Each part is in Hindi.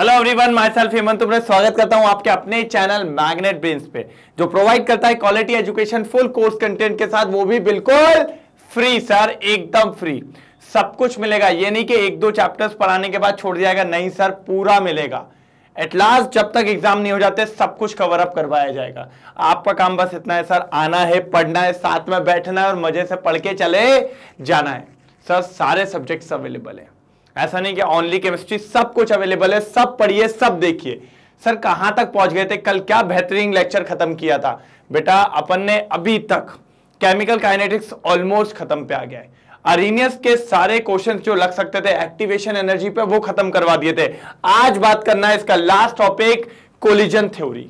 Hello everyone myself Hemant तुम्हारा स्वागत करता हूं आपके अपने चैनल मैग्नेट ब्रेन्स पे जो प्रोवाइड करता है quality education full course content के साथ वो भी बिल्कुल फ्री सर एकदम फ्री सब कुछ मिलेगा ये नहीं कि एक दो चैप्टर्स पढ़ाने के बाद छोड़ दिया नहीं सर पूरा मिलेगा एट लास्ट जब तक एग्जाम नहीं हो जाते सब कुछ कवर अप करवाया जाएगा आपका काम बस इतना है सर आना है पढ़ना है साथ में बैठना है और मजे से पढ़ के चले जाना है सर सारे सब्जेक्ट्स अवेलेबल है ऐसा नहीं कि ओनली केमिस्ट्री सब कुछ अवेलेबल है सब पढ़िए सब देखिए सर कहां तक पहुंच गए थे कल क्या बेहतरीन लेक्चर खत्म किया था बेटा अपन ने अभी तक केमिकल काइनेटिक्स ऑलमोस्ट खत्म पे आ गया है अरिनियस के सारे क्वेश्चन जो लग सकते थे एक्टिवेशन एनर्जी पे वो खत्म करवा दिए थे आज बात करना है इसका लास्ट टॉपिक कोलिजन थ्योरी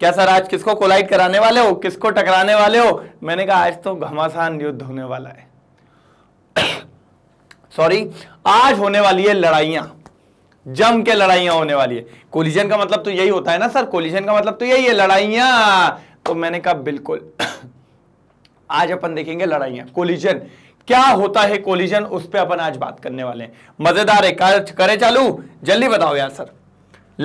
क्या सर आज किसको कोलाइड कराने वाले हो किसको टकराने वाले हो मैंने कहा आज तो घमासान युद्ध होने वाला है सॉरी आज होने वाली है लड़ाइयां जम के लड़ाइयां होने वाली है कोलिजन का मतलब तो यही होता है ना सर कोलिजन का मतलब तो यही है लड़ाइयां तो मैंने कहा बिल्कुल आज अपन देखेंगे लड़ाइयां कोलिजन क्या होता है कोलिजन उस पर अपन आज बात करने वाले हैं मजेदार है करे चालू जल्दी बताओ यार सर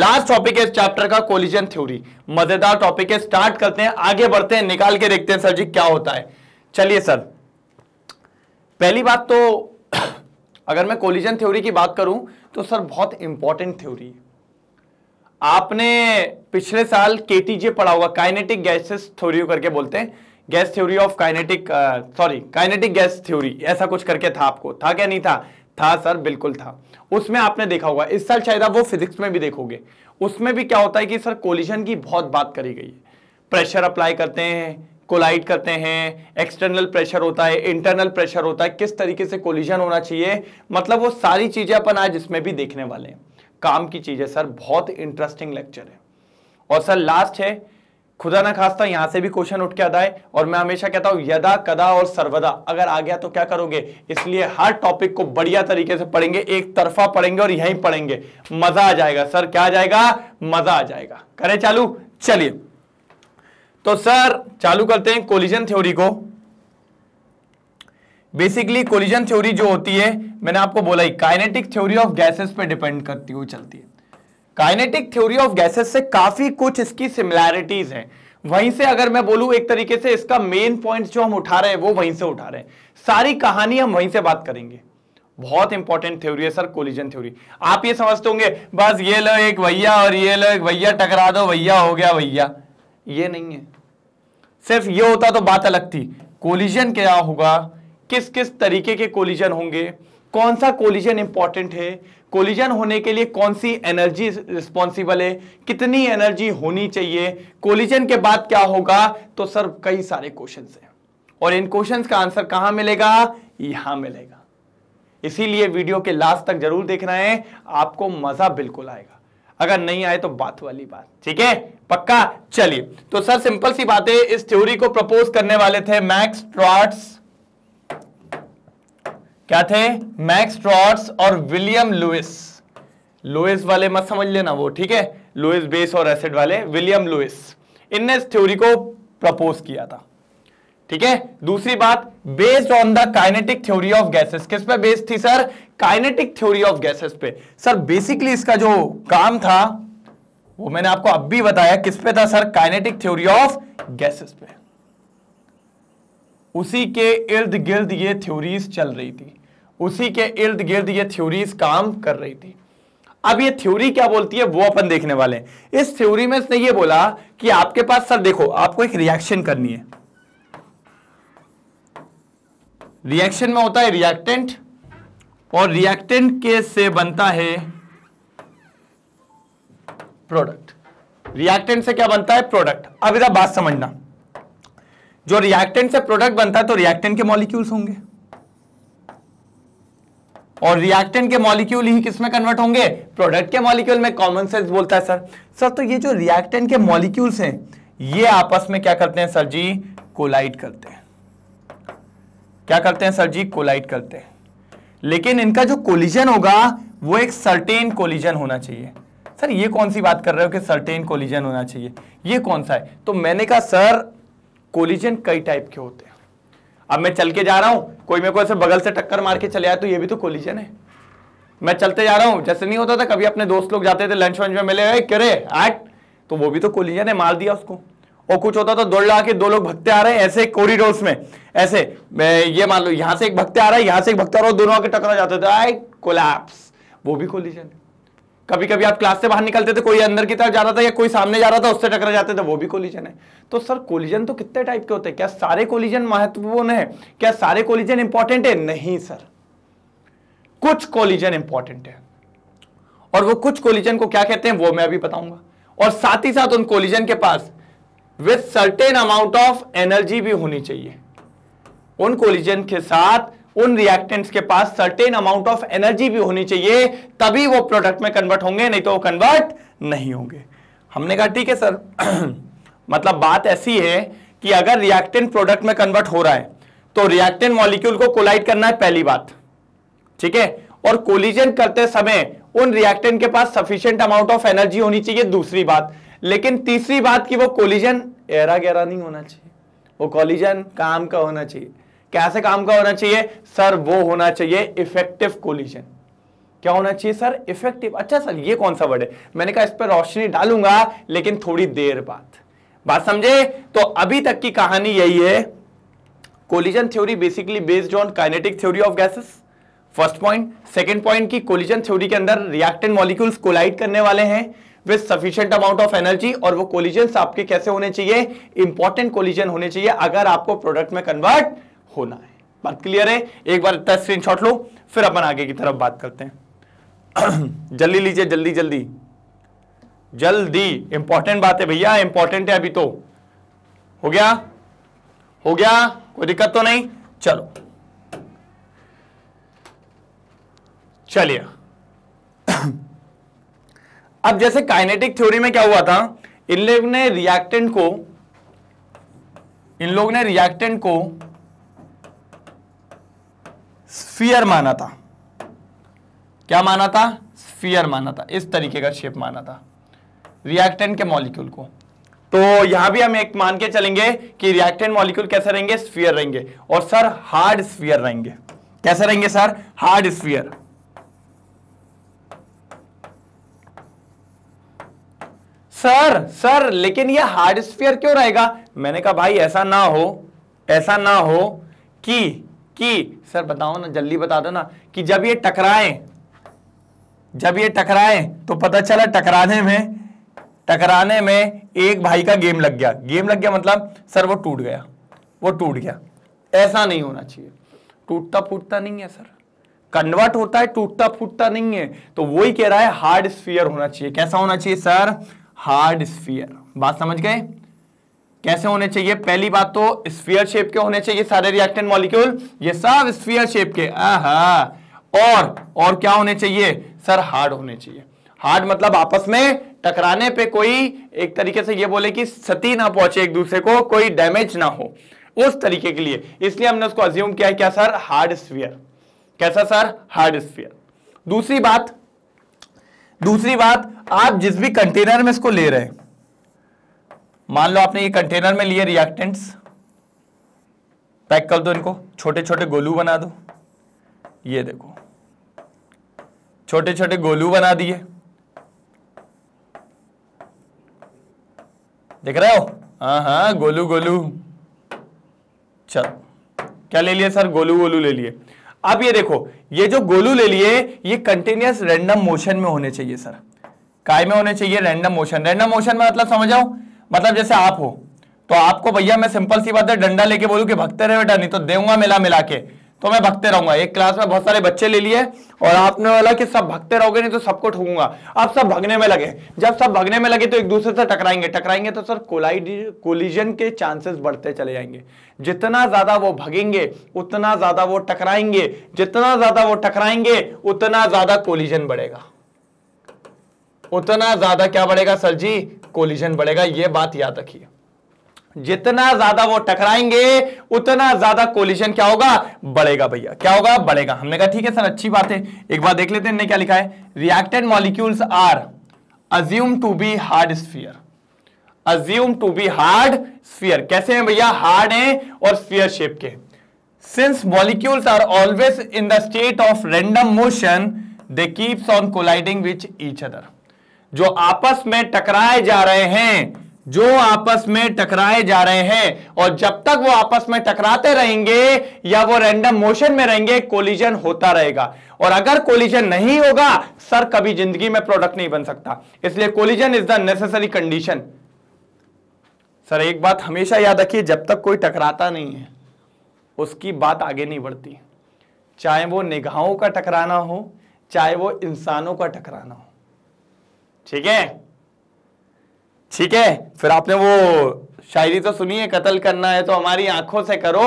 लास्ट टॉपिक है चैप्टर का कोलिजन थ्योरी मजेदार टॉपिक है स्टार्ट करते हैं आगे बढ़ते हैं निकाल के देखते हैं सर जी क्या होता है चलिए सर पहली बात तो अगर मैं कोलिजन थ्योरी की बात करूं तो सर बहुत इंपॉर्टेंट थ्योरी है आपने पिछले साल केटीजे पढ़ा होगा काइनेटिक गैसेस थ्योरी करके बोलते हैं gas theory of kinetic sorry kinetic gas theory ऐसा कुछ करके था आपको था क्या नहीं था था सर बिल्कुल था उसमें आपने देखा होगा इस साल शायद आप वो फिजिक्स में भी देखोगे उसमें भी क्या होता है कि सर कोलिजन की बहुत बात करी गई है प्रेशर अप्लाई करते हैं कोलाइड करते हैं एक्सटर्नल प्रेशर होता है इंटरनल प्रेशर होता है किस तरीके से कोलिजन होना चाहिए मतलब वो सारी चीज़ें अपन आज इसमें भी देखने वाले हैं काम की चीज़ है सर बहुत इंटरेस्टिंग लेक्चर है और सर लास्ट है खुदा ना खास्ता यहां से भी क्वेश्चन उठ के आता है और मैं हमेशा कहता हूं यदा कदा और सर्वदा अगर आ गया तो क्या करोगे इसलिए हर टॉपिक को बढ़िया तरीके से पढ़ेंगे एक तरफा पढ़ेंगे और यहीं पढ़ेंगे मजा आ जाएगा सर क्या आ जाएगा मजा आ जाएगा करें चालू चलिए तो सर चालू करते हैं कोलिजन थ्योरी को बेसिकली कोलिजन थ्योरी जो होती है मैंने आपको बोला ही काइनेटिक थ्योरी ऑफ गैसेस पे डिपेंड करती हुई चलती है काइनेटिक थ्योरी ऑफ गैसेस से काफी कुछ इसकी सिमिलैरिटीज हैं वहीं से अगर मैं बोलूं एक तरीके से इसका मेन पॉइंट जो हम उठा रहे हैं वो वहीं से उठा रहे हैं सारी कहानी हम वहीं से बात करेंगे बहुत इंपॉर्टेंट थ्योरी है सर कोलिजन थ्योरी आप ये समझते होंगे बस ये लो एक भैया और ये लो एक भैया टकरा दो भैया हो गया भैया ये नहीं है सिर्फ ये होता तो बात अलग थी कोलिजन क्या होगा किस किस तरीके के कोलिजन होंगे कौन सा कोलिजन इंपॉर्टेंट है कोलिजन होने के लिए कौन सी एनर्जी रिस्पॉन्सिबल है कितनी एनर्जी होनी चाहिए कोलिजन के बाद क्या होगा तो सर कई सारे क्वेश्चन हैं और इन क्वेश्चन का आंसर कहां मिलेगा यहां मिलेगा इसीलिए वीडियो के लास्ट तक जरूर देखना है आपको मजा बिल्कुल आएगा अगर नहीं आए तो बात वाली बात ठीक है पक्का चलिए तो सर सिंपल सी बात है इस थ्योरी को प्रपोज करने वाले थे मैक्स ट्रॉट्स क्या थे मैक्स ट्रॉट्स और विलियम लुइस लुइस वाले मत समझ लेना वो ठीक है लुइस बेस और एसिड वाले विलियम लुइस इनने इस थ्योरी को प्रपोज किया था ठीक है दूसरी बात based on the kinetic theory of gases किस पे बेस्ड थी sir kinetic theory of gases पे सर बेसिकली इसका जो काम था वो मैंने आपको अब भी बताया किस पे था sir kinetic theory of gases पे उसी के इर्द गिर्द ये थ्योरीज चल रही थी उसी के इर्द गिर्द ये थ्योरीज काम कर रही थी अब ये थ्योरी क्या बोलती है वो अपन देखने वाले हैं इस थ्योरी में इसने ये बोला कि आपके पास सर देखो आपको एक रिएक्शन करनी है रिएक्शन में होता है रिएक्टेंट और रिएक्टेंट के से बनता है प्रोडक्ट रिएक्टेंट से क्या बनता है प्रोडक्ट अब इधर बात समझना जो रिएक्टेंट से प्रोडक्ट बनता है तो रिएक्टेंट के मॉलिक्यूल्स होंगे और रिएक्टेंट के मॉलिक्यूल ही किसमें कन्वर्ट होंगे प्रोडक्ट के मॉलिक्यूल में कॉमन सेंस बोलता है सर सर तो ये जो रिएक्टेंट के मॉलिक्यूल्स हैं ये आपस में क्या करते हैं सर जी कोलाइट करते हैं क्या करते हैं सर जी कोलाइट करते हैं लेकिन इनका जो कोलिजन होगा वो एक सर्टेन कोलिजन होना चाहिए सर ये कौन सी बात कर रहे हो कि सर्टेन कोलिजन होना चाहिए ये कौन सा है तो मैंने कहा सर कोलिजन कई टाइप के होते हैं अब मैं चल के जा रहा हूं कोई मेरे को ऐसे बगल से टक्कर मार के चले आया तो ये भी तो कोलिजन है मैं चलते जा रहा हूं जैसे नहीं होता था कभी अपने दोस्त लोग जाते थे लंच वंच में मिले करे आट तो वो भी तो कोलिजन है मार दिया उसको और कुछ होता तो दौड़ लगा के दो लोग भक्ते आ रहे हैं ऐसे कोरिडोर में ऐसे ये मान लो यहां से एक भगते आ रहा है यहां से एक भगते आ रहा है दोनों आके टकरा जाते थे आई कोलैप्स वो भी कोलिजन कभी कभी आप क्लास से बाहर निकलते थे कोई अंदर की तरफ जा रहा था या कोई सामने जा रहा था उससे टकरा जाते थे वो भी कोलिजन है तो सर कोलिजन तो कितने टाइप के होते हैं क्या सारे कोलिजन महत्वपूर्ण है क्या सारे कोलिजन इंपॉर्टेंट है नहीं सर कुछ कोलिजन इंपॉर्टेंट है और वो कुछ कोलिजन को क्या कहते हैं वो मैं अभी बताऊंगा और साथ ही साथ उन कोलिजन के पास with certain amount of energy भी होनी चाहिए उन कोलिजन के साथ उन रिएक्टेंट्स के पास सर्टेन अमाउंट ऑफ एनर्जी भी होनी चाहिए तभी वो प्रोडक्ट में कन्वर्ट होंगे नहीं तो वो कन्वर्ट नहीं होंगे हमने कहा ठीक है सर मतलब बात ऐसी है कि अगर रिएक्टेंट प्रोडक्ट में कन्वर्ट हो रहा है तो रिएक्टेंट मॉलिक्यूल को कोलाइड करना है पहली बात ठीक है और कोलिजन करते समय उन रिएक्टेंट के पास सफिशियंट अमाउंट ऑफ एनर्जी होनी चाहिए दूसरी बात लेकिन तीसरी बात की वो कोलिजन एरा गहरा नहीं होना चाहिए वो कोलिजन काम का होना चाहिए कैसे काम का होना चाहिए सर वो होना चाहिए इफेक्टिव कोलिजन क्या होना चाहिए सर इफेक्टिव अच्छा सर ये कौन सा वर्ड है मैंने कहा इस पर रोशनी डालूंगा लेकिन थोड़ी देर बाद बात समझे तो अभी तक की कहानी यही है collision theory basically based on kinetic theory of gases first point second point की कोलिजन थ्योरी के अंदर रिएक्टेंट मॉलिक्यूल्स कोलाइड करने वाले हैं with sufficient amount of energy और वो कोलिजन आपके कैसे होने चाहिए इंपॉर्टेंट कोलिजन होने चाहिए अगर आपको प्रोडक्ट में कन्वर्ट होना है बात क्लियर है एक बार इतना स्क्रीनशॉट लो फिर अपन आगे की तरफ बात करते हैं जल्दी लीजिए जल्दी जल्दी जल्दी इंपॉर्टेंट बात है भैया इंपॉर्टेंट है अभी तो हो गया हो गया कोई दिक्कत तो नहीं चलो चलिए अब जैसे काइनेटिक थ्योरी में क्या हुआ था इन लोग ने रिएक्टेंट को इन लोग ने रिएक्टेंट को स्फीयर माना था क्या माना था स्फीयर माना था इस तरीके का शेप माना था रिएक्टेंट के मॉलिक्यूल को तो यहां भी हम एक मान के चलेंगे कि रिएक्टेंट मॉलिक्यूल कैसे रहेंगे स्फीयर रहेंगे और सर हार्ड स्फीयर रहेंगे कैसे रहेंगे sir hard sphere sir sir लेकिन ये हार्ड स्फीयर क्यों रहेगा मैंने कहा भाई ऐसा ना हो ऐसा ना हो कि कि सर बताओ ना जल्दी बता दो ना कि जब ये टकराए जब ये टकराए तो पता चला टकराने में टकराने में एक भाई का गेम लग गया गेम लग गया मतलब सर वो टूट गया वो टूट गया ऐसा नहीं होना चाहिए टूटता फूटता नहीं है सर कन्वर्ट होता है टूटता फूटता नहीं है तो वही कह रहा है हार्ड स्फीयर होना चाहिए कैसा होना चाहिए सर हार्ड स्फीयर बात समझ गए कैसे होने चाहिए पहली बात तो स्फीयर शेप के होने चाहिए सारे रिएक्टेंट मॉलिक्यूल ये सब स्फीयर शेप के आहा और और क्या होने चाहिए सर हार्ड होने चाहिए हार्ड मतलब आपस में टकराने पे कोई एक तरीके से ये बोले कि सती ना पहुंचे एक दूसरे को कोई डैमेज ना हो उस तरीके के लिए इसलिए हमने उसको अज्यूम किया क्या सर हार्ड स्फीयर कैसा सर हार्ड स्फीयर दूसरी बात दूसरी बात आप जिस भी कंटेनर में इसको ले रहे हैं मान लो आपने ये कंटेनर में लिए रिएक्टेंट्स पैक कर दो इनको छोटे छोटे गोलू बना दो ये देखो छोटे छोटे गोलू बना दिए देख रहे हो हाँ हाँ गोलू गोलू चल क्या ले लिए सर गोलू गोलू ले लिए अब ये देखो ये जो गोलू ले लिए ये कंटिन्यूस रैंडम मोशन में होने चाहिए सर काय में होने चाहिए रैंडम मोशन रैंडम मोशन में मतलब आओ मतलब जैसे आप हो तो आपको भैया मैं सिंपल सी बात है डंडा लेके बोलूं कि भगते रहे बेटा नहीं तो देऊंगा मिला मिला के तो मैं भगते रहूंगा एक क्लास में बहुत सारे बच्चे ले लिए और आपने बोला कि सब भगते रहोगे नहीं तो सबको ठोकूंगा आप सब भगने में लगे जब सब भगने में लगे तो एक दूसरे से टकराएंगे टकराएंगे तो सर कोलाइड कोलिजन के चांसेस बढ़ते चले जाएंगे जितना ज्यादा वो भगेंगे उतना ज्यादा वो टकराएंगे जितना ज्यादा वो टकराएंगे उतना ज्यादा कोलिजन बढ़ेगा उतना ज्यादा क्या बढ़ेगा सर जी कोलिजन बढ़ेगा ये बात याद रखिए जितना ज्यादा वो टकराएंगे उतना ज्यादा कोलिशन क्या होगा बढ़ेगा भैया क्या होगा बढ़ेगा हमने कहा ठीक है सर अच्छी बात है एक बार देख लेते हैं क्या लिखा है reacted molecules are assume to be hard sphere assume to be hard sphere कैसे हैं भैया हार्ड हैं और स्फीयर शेप के since molecules are always in the state of random motion they keeps on colliding which each other जो आपस में टकराए जा रहे हैं जो आपस में टकराए जा रहे हैं और जब तक वो आपस में टकराते रहेंगे या वो रैंडम मोशन में रहेंगे कोलिजन होता रहेगा और अगर कोलिजन नहीं होगा सर कभी जिंदगी में प्रोडक्ट नहीं बन सकता इसलिए collision is the necessary condition sir एक बात हमेशा याद रखिए जब तक कोई टकराता नहीं है उसकी बात आगे नहीं बढ़ती चाहे वो निगाहों का टकराना हो चाहे वो इंसानों का टकराना हो ठीक है ठीक है फिर आपने वो शायरी तो सुनी है कत्ल करना है तो हमारी आंखों से करो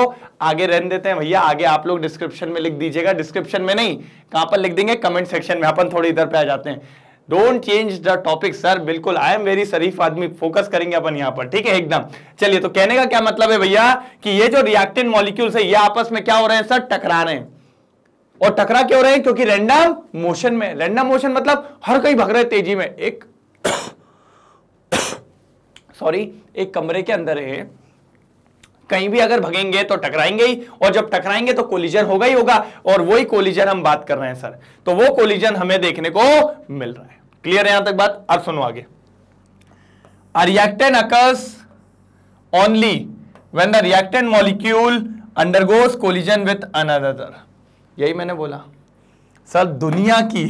आगे रहने देते हैं भैया आगे आप लोग डिस्क्रिप्शन में लिख दीजिएगा डिस्क्रिप्शन में नहीं कहां पर लिख देंगे कमेंट सेक्शन में अपन थोड़ी इधर पे आ जाते हैं don't change the topic sir बिल्कुल आई एम वेरी शरीफ आदमी फोकस करेंगे अपन यहां पर ठीक है एकदम चलिए तो कहने का क्या मतलब है भैया कि ये जो रिएक्टिव मॉलिक्यूल्स है ये आपस में क्या हो रहे हैं सर टकरा रहे हैं और टकरा क्यों रहे हैं क्योंकि रैंडम मोशन में रैंडम मोशन मतलब हर कहीं भग रहे तेजी में एक सॉरी एक कमरे के अंदर है कहीं भी अगर भगेंगे तो टकराएंगे ही और जब टकराएंगे तो कोलिजन होगा ही होगा और वही कोलिजन हम बात कर रहे हैं सर तो वो कोलिजन हमें देखने को मिल रहा है क्लियर है यहां तक बात अब सुनो आगे reaction occurs only when the reactant molecule undergoes collision with another यही मैंने बोला सर दुनिया की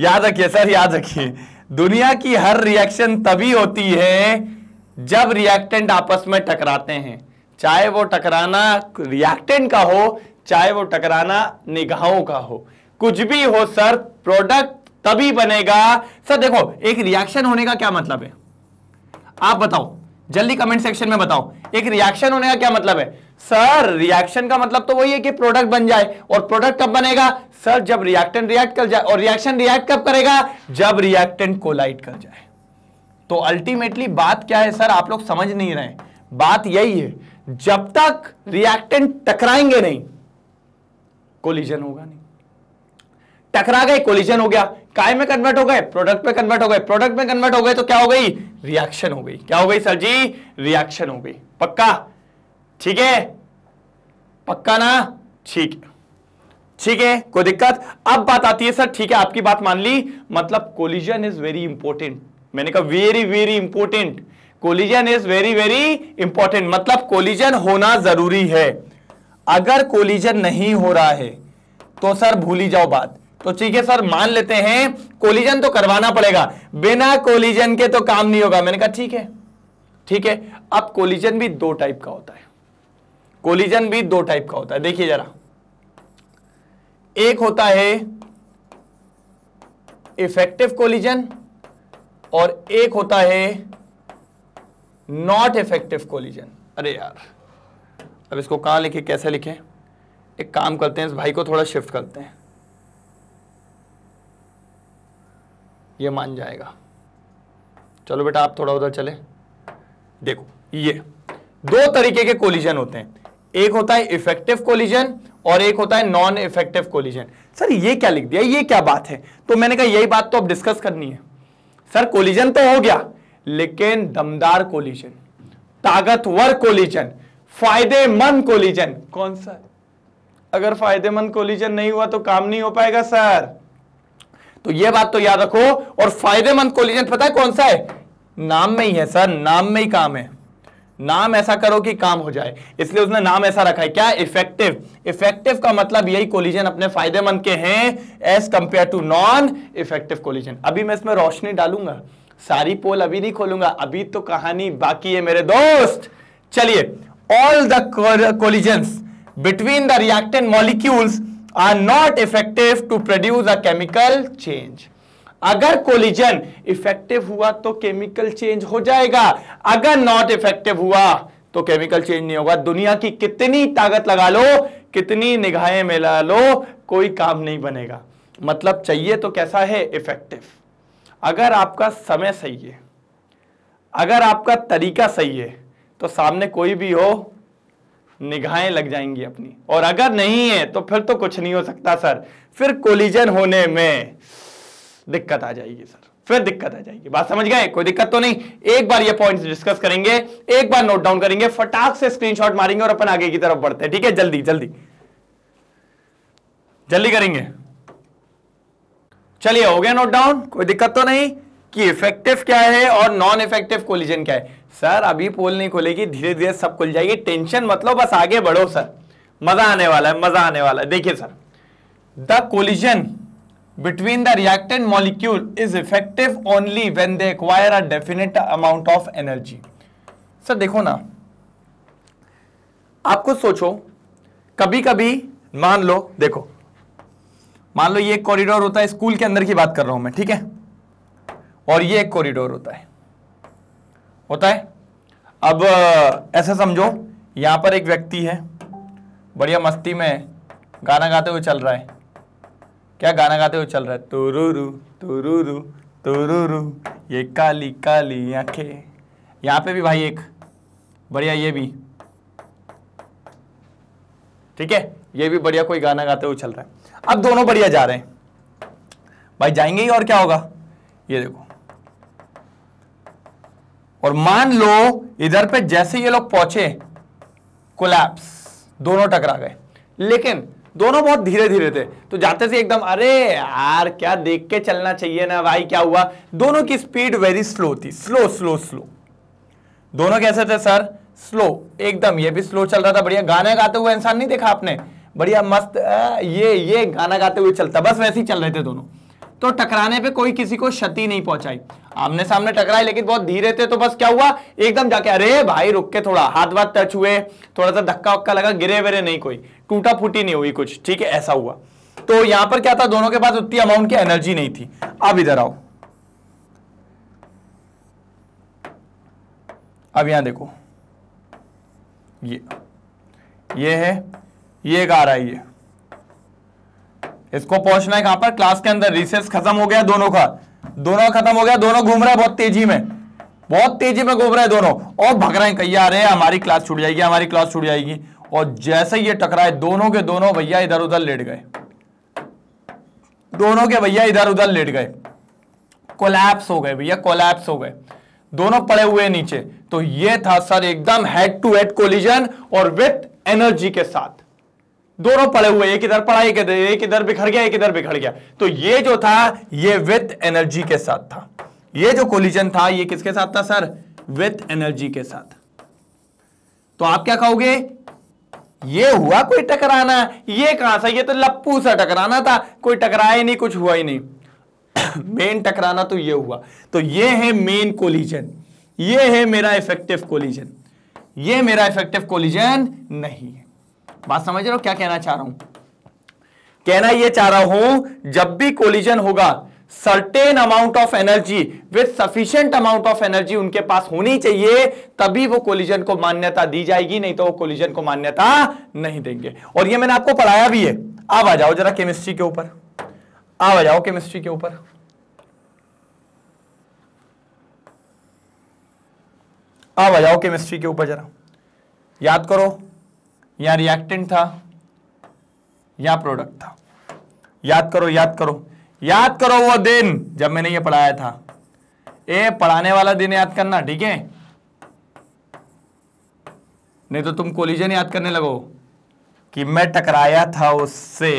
याद रखिए सर याद रखिए दुनिया की हर रिएक्शन तभी होती है जब रिएक्टेंट आपस में टकराते हैं चाहे वो टकराना रिएक्टेंट का हो चाहे वो टकराना निगाहों का हो कुछ भी हो सर प्रोडक्ट तभी बनेगा सर देखो एक रिएक्शन होने का क्या मतलब है आप बताओ जल्दी कमेंट सेक्शन में बताओ एक रिएक्शन होने का क्या मतलब है सर रिएक्शन का मतलब तो वही है कि प्रोडक्ट बन जाए और प्रोडक्ट कब बनेगा सर जब रिएक्टेंट रिएक्ट कर जाए और रिएक्शन रिएक्ट कब करेगा जब रिएक्टेंट कोलाइट कर जाए तो अल्टीमेटली बात क्या है सर आप लोग समझ नहीं रहे बात यही है जब तक रिएक्टेंट टकराएंगे नहीं कोलिजन होगा नहीं टकरा गए कोलिजन हो गया काय में कन्वर्ट हो गए प्रोडक्ट में कन्वर्ट हो गए प्रोडक्ट में कन्वर्ट हो गए तो क्या हो गई रिएक्शन हो गई क्या हो गई सर जी रिएक्शन हो गई पक्का ठीक है पक्का ना ठीक ठीक है कोई दिक्कत अब बात आती है सर ठीक है आपकी बात मान ली मतलब कोलिजन इज वेरी इंपॉर्टेंट मैंने कहा very very important collision is very very important मतलब कोलिजन होना जरूरी है अगर कोलिजन नहीं हो रहा है तो सर भूली जाओ बात तो ठीक है सर मान लेते हैं कोलिजन तो करवाना पड़ेगा बिना कोलिजन के तो काम नहीं होगा मैंने कहा ठीक है ठीक है अब कोलिजन भी दो टाइप का होता है कोलिजन भी दो टाइप का होता है देखिए जरा एक होता है इफेक्टिव कोलिजन और एक होता है नॉट इफेक्टिव कोलिजन अरे यार अब इसको कहां लिखे कैसे लिखे एक काम करते हैं इस भाई को थोड़ा शिफ्ट करते हैं ये मान जाएगा चलो बेटा आप थोड़ा उधर चले देखो ये दो तरीके के कोलिजन होते हैं एक होता है इफेक्टिव कोलिजन और एक होता है नॉन इफेक्टिव कोलिजन सर ये क्या लिख दिया ये क्या बात है तो मैंने कहा यही बात तो अब डिस्कस करनी है सर कोलिजन तो हो गया लेकिन दमदार कोलिजन ताकतवर कोलिजन फायदेमंद कोलिजन कौन सा अगर फायदेमंद कोलिजन नहीं हुआ तो काम नहीं हो पाएगा सर तो यह बात तो याद रखो और फायदेमंद कोलिजन पता है कौन सा है नाम में ही है सर नाम में ही काम है नाम ऐसा करो कि काम हो जाए इसलिए उसने नाम ऐसा रखा है क्या इफेक्टिव इफेक्टिव का मतलब यही कोलिजन अपने फायदेमंद के हैं as compare to non effective collision अभी मैं इसमें रोशनी डालूंगा सारी पोल अभी नहीं खोलूंगा अभी तो कहानी बाकी है मेरे दोस्त चलिए all the collisions between the reacted molecules are not effective to produce a chemical change अगर कोलिजन इफेक्टिव हुआ तो केमिकल चेंज हो जाएगा अगर नॉट इफेक्टिव हुआ तो केमिकल चेंज नहीं होगा दुनिया की कितनी ताकत लगा लो कितनी निगाहें में लगा लो कोई काम नहीं बनेगा मतलब चाहिए तो कैसा है इफेक्टिव अगर आपका समय सही है अगर आपका तरीका सही है तो सामने कोई भी हो निगाहें लग जाएंगी अपनी और अगर नहीं है तो फिर तो कुछ नहीं हो सकता सर फिर कोलिजन होने में दिक्कत आ जाएगी सर फिर दिक्कत आ जाएगी बात समझ गए कोई दिक्कत तो नहीं एक बार ये पॉइंट्स डिस्कस करेंगे एक बार नोट डाउन करेंगे फटाक से स्क्रीनशॉट मारेंगे और अपन आगे की तरफ बढ़ते हैं ठीक है जल्दी जल्दी जल्दी करेंगे चलिए हो गया नोट डाउन कोई दिक्कत तो नहीं कि इफेक्टिव क्या है और नॉन इफेक्टिव कोलिजन क्या है सर अभी पोल नहीं खुलेगी धीरे धीरे सब खुल जाएगी टेंशन मतलब बस आगे बढ़ो सर मजा आने वाला है मजा आने वाला है देखिए sir the collision between the reactant molecule is effective only when they acquire a definite amount of energy sir देखो ना आपको सोचो कभी कभी मान लो देखो मान लो ये एक कॉरिडोर होता है स्कूल के अंदर की बात कर रहा हूं मैं ठीक है और ये एक कॉरिडोर होता है होता है अब ऐसा समझो यहां पर एक व्यक्ति है बढ़िया मस्ती में गाना गाते हुए चल रहा है क्या गाना गाते हुए चल रहा है तुरुरु तुरुरु तुरुरु ये काली काली आंखें यहाँ पे भी भाई एक बढ़िया ये भी ठीक है ये भी बढ़िया कोई गाना गाते हुए चल रहा है अब दोनों बढ़िया जा रहे हैं भाई जाएंगे ही और क्या होगा ये देखो और मान लो इधर पे जैसे ये लोग पहुंचे कोलैप्स दोनों टकरा गए लेकिन दोनों बहुत धीरे धीरे थे तो जाते थे एकदम अरे यार क्या देख के चलना चाहिए ना भाई क्या हुआ दोनों की स्पीड वेरी स्लो थी स्लो स्लो स्लो दोनों कैसे थे सर स्लो एकदम ये भी स्लो चल रहा था बढ़िया गाने गाते हुए इंसान नहीं देखा आपने बढ़िया मस्त आ, ये ये गाना गाते हुए चलता बस वैसे ही चल रहे थे दोनों तो टकराने पे कोई किसी को क्षति नहीं पहुंचाई आमने सामने टकराए लेकिन बहुत धीरे थे तो बस क्या हुआ एकदम जाके अरे भाई रुक के थोड़ा हाथ वाथ टच हुए थोड़ा सा धक्का वक्का लगा गिरे वेरे नहीं कोई टूटा फूटी नहीं हुई कुछ ठीक है ऐसा हुआ तो यहां पर क्या था दोनों के पास उतनी अमाउंट की एनर्जी नहीं थी अब इधर आओ अब यहां देखो ये ये है ये गा रहा है इसको पहुंचना है कहां पर क्लास के अंदर रिसेस खत्म हो गया दोनों का दोनों खत्म हो गया दोनों घूम रहे हैं बहुत तेजी में बहुत तेजी में घूम रहे हैं दोनों और भग रहे हैं कहीं आ रहे हैं हमारी क्लास छूट जाएगी हमारी क्लास छूट जाएगी और जैसे ये टकराए दोनों के दोनों भैया इधर उधर लेट गए दोनों के भैया इधर उधर लेट गए कोलैप्स हो गए भैया कोलैप्स हो गए दोनों पड़े हुए नीचे तो ये था सर एकदम हेड टू हेड कोलिजन और विथ एनर्जी के साथ दोनों पड़े हुए एक इधर पड़ा एक इधर एक इधर बिखर गया एक इधर बिखर गया तो ये जो था ये विथ एनर्जी के साथ था ये जो कोलिजन था ये किसके साथ था सर विथ एनर्जी के साथ तो आप क्या कहोगे ये हुआ कोई टकराना ये कहां सा ये तो लप्पू सा टकराना था कोई टकराया नहीं कुछ हुआ ही नहीं मेन टकराना तो ये हुआ तो ये है मेन कोलिजन ये है मेरा इफेक्टिव कोलिजन ये मेरा इफेक्टिव कोलिजन नहीं है बात समझ रहे हो क्या कहना चाह रहा हूं कहना यह चाह रहा हूं जब भी कोलिजन होगा certain amount of energy with sufficient amount of energy उनके पास होनी चाहिए तभी वो कोलिजन को मान्यता दी जाएगी नहीं तो वो कोलिजन को मान्यता नहीं देंगे और ये मैंने आपको पढ़ाया भी है अब आ जाओ जरा केमिस्ट्री के ऊपर अब आ जाओ केमिस्ट्री के ऊपर अब आ जाओ केमिस्ट्री के ऊपर जरा याद करो या रिएक्टेंट था या प्रोडक्ट था याद करो याद करो याद करो वो दिन जब मैंने ये पढ़ाया था ए पढ़ाने वाला दिन याद करना ठीक है नहीं तो तुम कोलिजन याद करने लगो कि मैं टकराया था उससे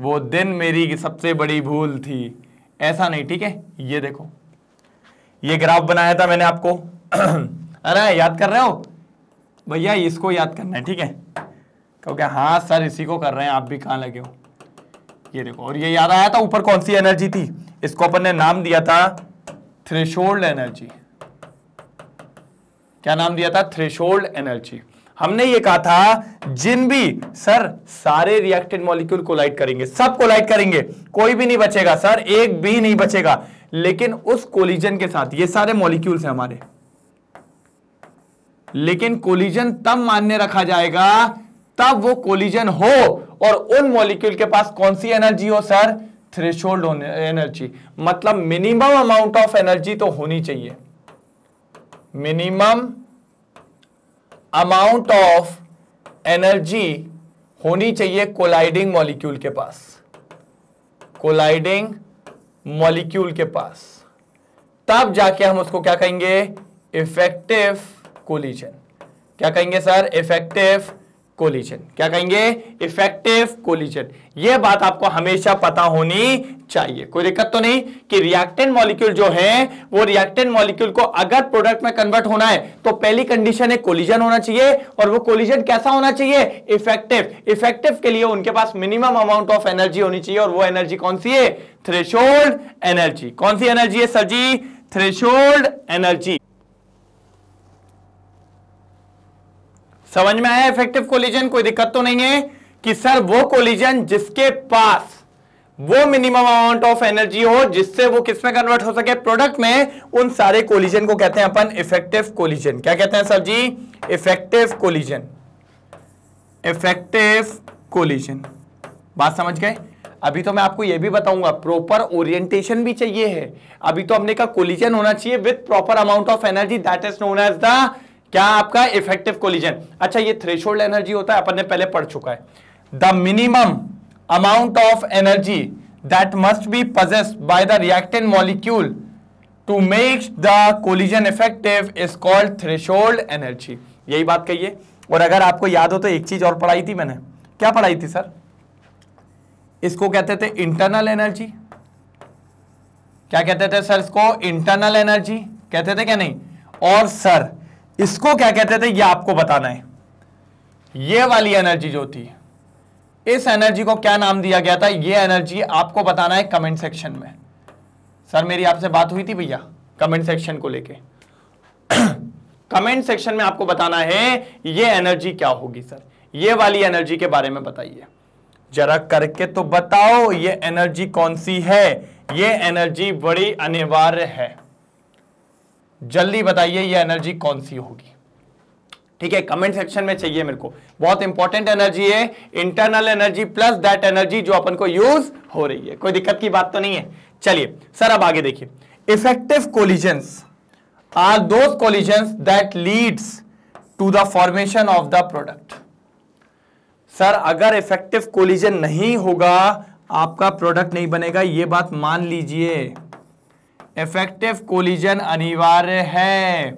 वो दिन मेरी सबसे बड़ी भूल थी ऐसा नहीं ठीक है ये देखो ये ग्राफ बनाया था मैंने आपको अरे याद कर रहे हो भैया इसको याद करना है ठीक है क्योंकि हाँ सर इसी को कर रहे हैं आप भी कहाँ लगे हो ये देखो और ये याद आया था ऊपर कौन सी एनर्जी थी इसको अपन ने नाम दिया था थ्रेशोल्ड एनर्जी क्या नाम दिया था थ्रेशोल्ड एनर्जी हमने ये कहा था जिन भी सर सारे रिएक्टेड मॉलिक्यूल कोलाइट करेंगे सब कोलाइट करेंगे कोई भी नहीं बचेगा सर एक भी नहीं बचेगा लेकिन उस कोलिजन के साथ ये सारे मॉलिक्यूल्स हैं हमारे लेकिन कोलिजन तब मान्य रखा जाएगा तब वो कोलिजन हो और उन मॉलिक्यूल के पास कौन सी एनर्जी हो सर थ्रेश होल्ड एनर्जी मतलब मिनिमम अमाउंट ऑफ एनर्जी तो होनी चाहिए मिनिमम अमाउंट ऑफ एनर्जी होनी चाहिए कोलाइडिंग मॉलिक्यूल के पास कोलाइडिंग मॉलिक्यूल के पास तब जाके हम उसको क्या कहेंगे इफेक्टिव कोलिजन क्या कहेंगे सर इफेक्टिव कोलिजन क्या कहेंगे इफेक्टिव कोलिजन यह बात आपको हमेशा पता होनी चाहिए कोई दिक्कत तो नहीं कि रिएक्टेंट मॉलिक्यूल जो है वो रिएक्टेंट मॉलिक्यूल को अगर प्रोडक्ट में कन्वर्ट होना है तो पहली कंडीशन है कोलिजन होना चाहिए और वो कोलिजन कैसा होना चाहिए इफेक्टिव इफेक्टिव के लिए उनके पास मिनिमम अमाउंट ऑफ एनर्जी होनी चाहिए और वो एनर्जी कौन सी है थ्रेशोल्ड एनर्जी कौन सी एनर्जी है सर जी थ्रेशोल्ड एनर्जी समझ में आया इफेक्टिव कोलिजन कोई दिक्कत तो नहीं है कि सर वो कोलिजन जिसके पास वो मिनिमम अमाउंट ऑफ एनर्जी हो जिससे वो किसमें कन्वर्ट हो सके प्रोडक्ट में उन सारे कोलिजन को कहते हैं अपन इफेक्टिव कोलिजन क्या कहते हैं sir ji effective collision effective collision बात समझ गए अभी तो मैं आपको यह भी बताऊंगा प्रॉपर ओरिएंटेशन भी चाहिए है अभी तो हमने कहा कोलिजन होना चाहिए with proper amount of energy that is known as the क्या आपका इफेक्टिव कोलिजन अच्छा ये थ्रेशोल्ड एनर्जी होता है अपन ने पहले पढ़ चुका है the minimum amount of energy that must be possessed by the reactant molecule to make the collision effective is called threshold energy यही बात कहिए और अगर आपको याद हो तो एक चीज और पढ़ाई थी मैंने क्या पढ़ाई थी सर इसको कहते थे इंटरनल एनर्जी क्या कहते थे सर इसको इंटरनल एनर्जी कहते थे क्या नहीं और सर इसको क्या कहते थे ये आपको बताना है ये वाली एनर्जी जो थी इस एनर्जी को क्या नाम दिया गया था ये एनर्जी आपको बताना है कमेंट सेक्शन में सर मेरी आपसे बात हुई थी भैया कमेंट सेक्शन को लेके कमेंट सेक्शन में आपको बताना है ये एनर्जी क्या होगी सर ये वाली एनर्जी के बारे में बताइए जरा करके तो बताओ ये एनर्जी कौन सी है ये एनर्जी बड़ी अनिवार्य है जल्दी बताइए ये एनर्जी कौन सी होगी ठीक है कमेंट सेक्शन में चाहिए मेरे को बहुत इंपॉर्टेंट एनर्जी है internal energy plus that energy जो अपन को यूज हो रही है कोई दिक्कत की बात तो नहीं है चलिए सर अब आगे देखिए effective collision are those collisions that leads to the formation of the product sir अगर इफेक्टिव कोलिजन नहीं होगा आपका प्रोडक्ट नहीं बनेगा ये बात मान लीजिए इफेक्टिव कोलिजन अनिवार्य है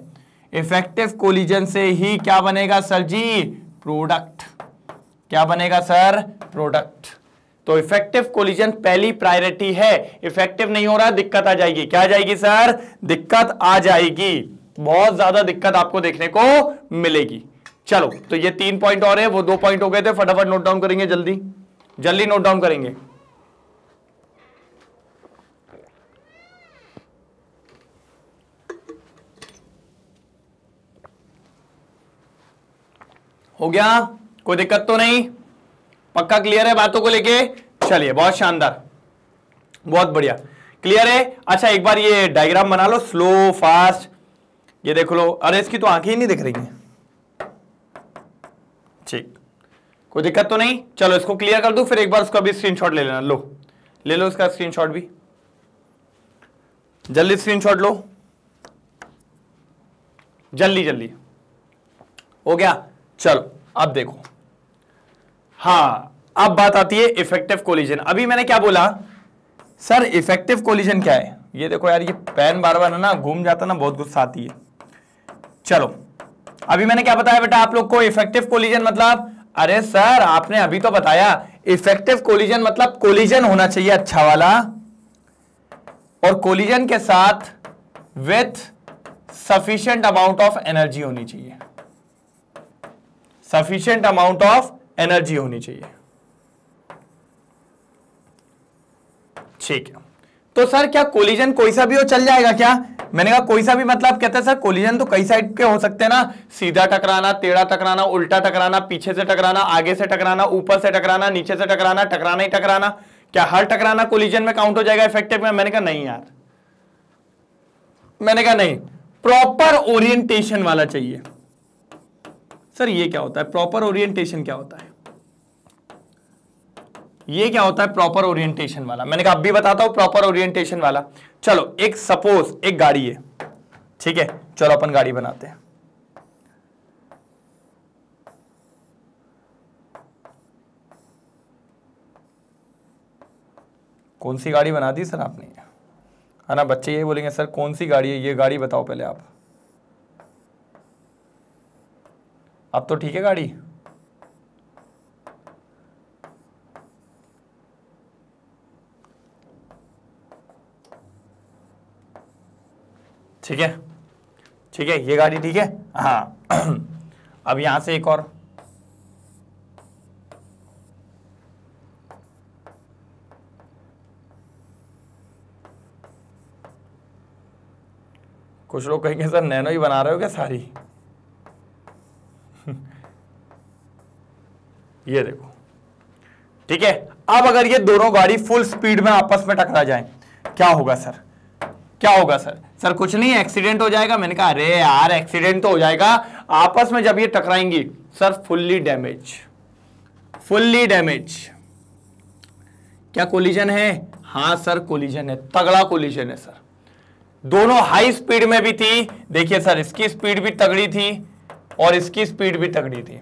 इफेक्टिव कोलिजन से ही क्या बनेगा सर जी प्रोडक्ट क्या बनेगा सर प्रोडक्ट तो इफेक्टिव कोलिजन पहली प्रायोरिटी है इफेक्टिव नहीं हो रहा दिक्कत आ जाएगी क्या आ जाएगी सर दिक्कत आ जाएगी बहुत ज्यादा दिक्कत आपको देखने को मिलेगी चलो तो ये तीन पॉइंट और है वो दो पॉइंट हो गए थे फटाफट नोट डाउन करेंगे जल्दी जल्दी नोट डाउन करेंगे हो गया कोई दिक्कत तो नहीं पक्का क्लियर है बातों को लेके चलिए बहुत शानदार बहुत बढ़िया क्लियर है अच्छा एक बार ये डायग्राम बना लो स्लो फास्ट ये देख लो अरे इसकी तो आंखें ही नहीं दिख रही हैं ठीक कोई दिक्कत तो नहीं चलो इसको क्लियर कर दू फिर एक बार उसका भी स्क्रीनशॉट ले लेना लो ले लो इसका स्क्रीनशॉट भी जल्दी स्क्रीनशॉट लो जल्दी जल्दी हो गया चलो अब देखो हाँ अब बात आती है इफेक्टिव कोलिजन अभी मैंने क्या बोला सर इफेक्टिव कोलिजन क्या है ये देखो यार ये पेन बार बार ना घूम जाता ना बहुत गुस्सा आती है चलो अभी मैंने क्या बताया बेटा आप लोग को इफेक्टिव कोलिजन मतलब अरे सर आपने अभी तो बताया इफेक्टिव कोलिजन मतलब कोलिजन होना चाहिए अच्छा वाला और कोलिजन के साथ with sufficient amount of energy होनी चाहिए सफिशियंट अमाउंट ऑफ एनर्जी होनी चाहिए ठीक है तो सर क्या कोलिजन कोई सा भी हो चल जाएगा क्या मैंने कहा कोई सा भी मतलब कहते हैं सर कोलिजन तो कई साइड के हो सकते हैं ना सीधा टकराना टेढ़ा टकराना उल्टा टकराना पीछे से टकराना आगे से टकराना ऊपर से टकराना नीचे से टकराना टकराना ही टकराना क्या हर टकराना कोलिजन में काउंट हो जाएगा इफेक्टिव में मैंने कहा नहीं यार मैंने कहा नहीं प्रॉपर ओरिएंटेशन वाला चाहिए सर ये क्या होता है प्रॉपर ओरिएंटेशन क्या होता है ये क्या होता है प्रॉपर ओरिएंटेशन वाला मैंने कहा अब भी बताता हूं प्रॉपर ओरिएंटेशन वाला चलो एक सपोज एक गाड़ी है ठीक है चलो अपन गाड़ी बनाते हैं कौन सी गाड़ी बना दी सर आपने है ना बच्चे ये बोलेंगे सर कौन सी गाड़ी है ये गाड़ी बताओ पहले आप अब तो ठीक है गाड़ी ठीक है ठीक है ये गाड़ी ठीक है हाँ अब यहां से एक और कुछ लोग कहेंगे सर नैनो ही बना रहे हो क्या सारी ये देखो ठीक है अब अगर ये दोनों गाड़ी फुल स्पीड में आपस में टकरा जाए क्या होगा सर क्या होगा सर सर कुछ नहीं एक्सीडेंट हो जाएगा मैंने कहा अरे यार एक्सीडेंट तो हो जाएगा आपस में जब ये टकराएंगी sir fully damage fully damage क्या कोलिजन है हाँ सर कोलिजन है तगड़ा कोलिजन है सर दोनों हाई स्पीड में भी थी देखिए सर इसकी स्पीड भी तगड़ी थी और इसकी स्पीड भी तगड़ी थी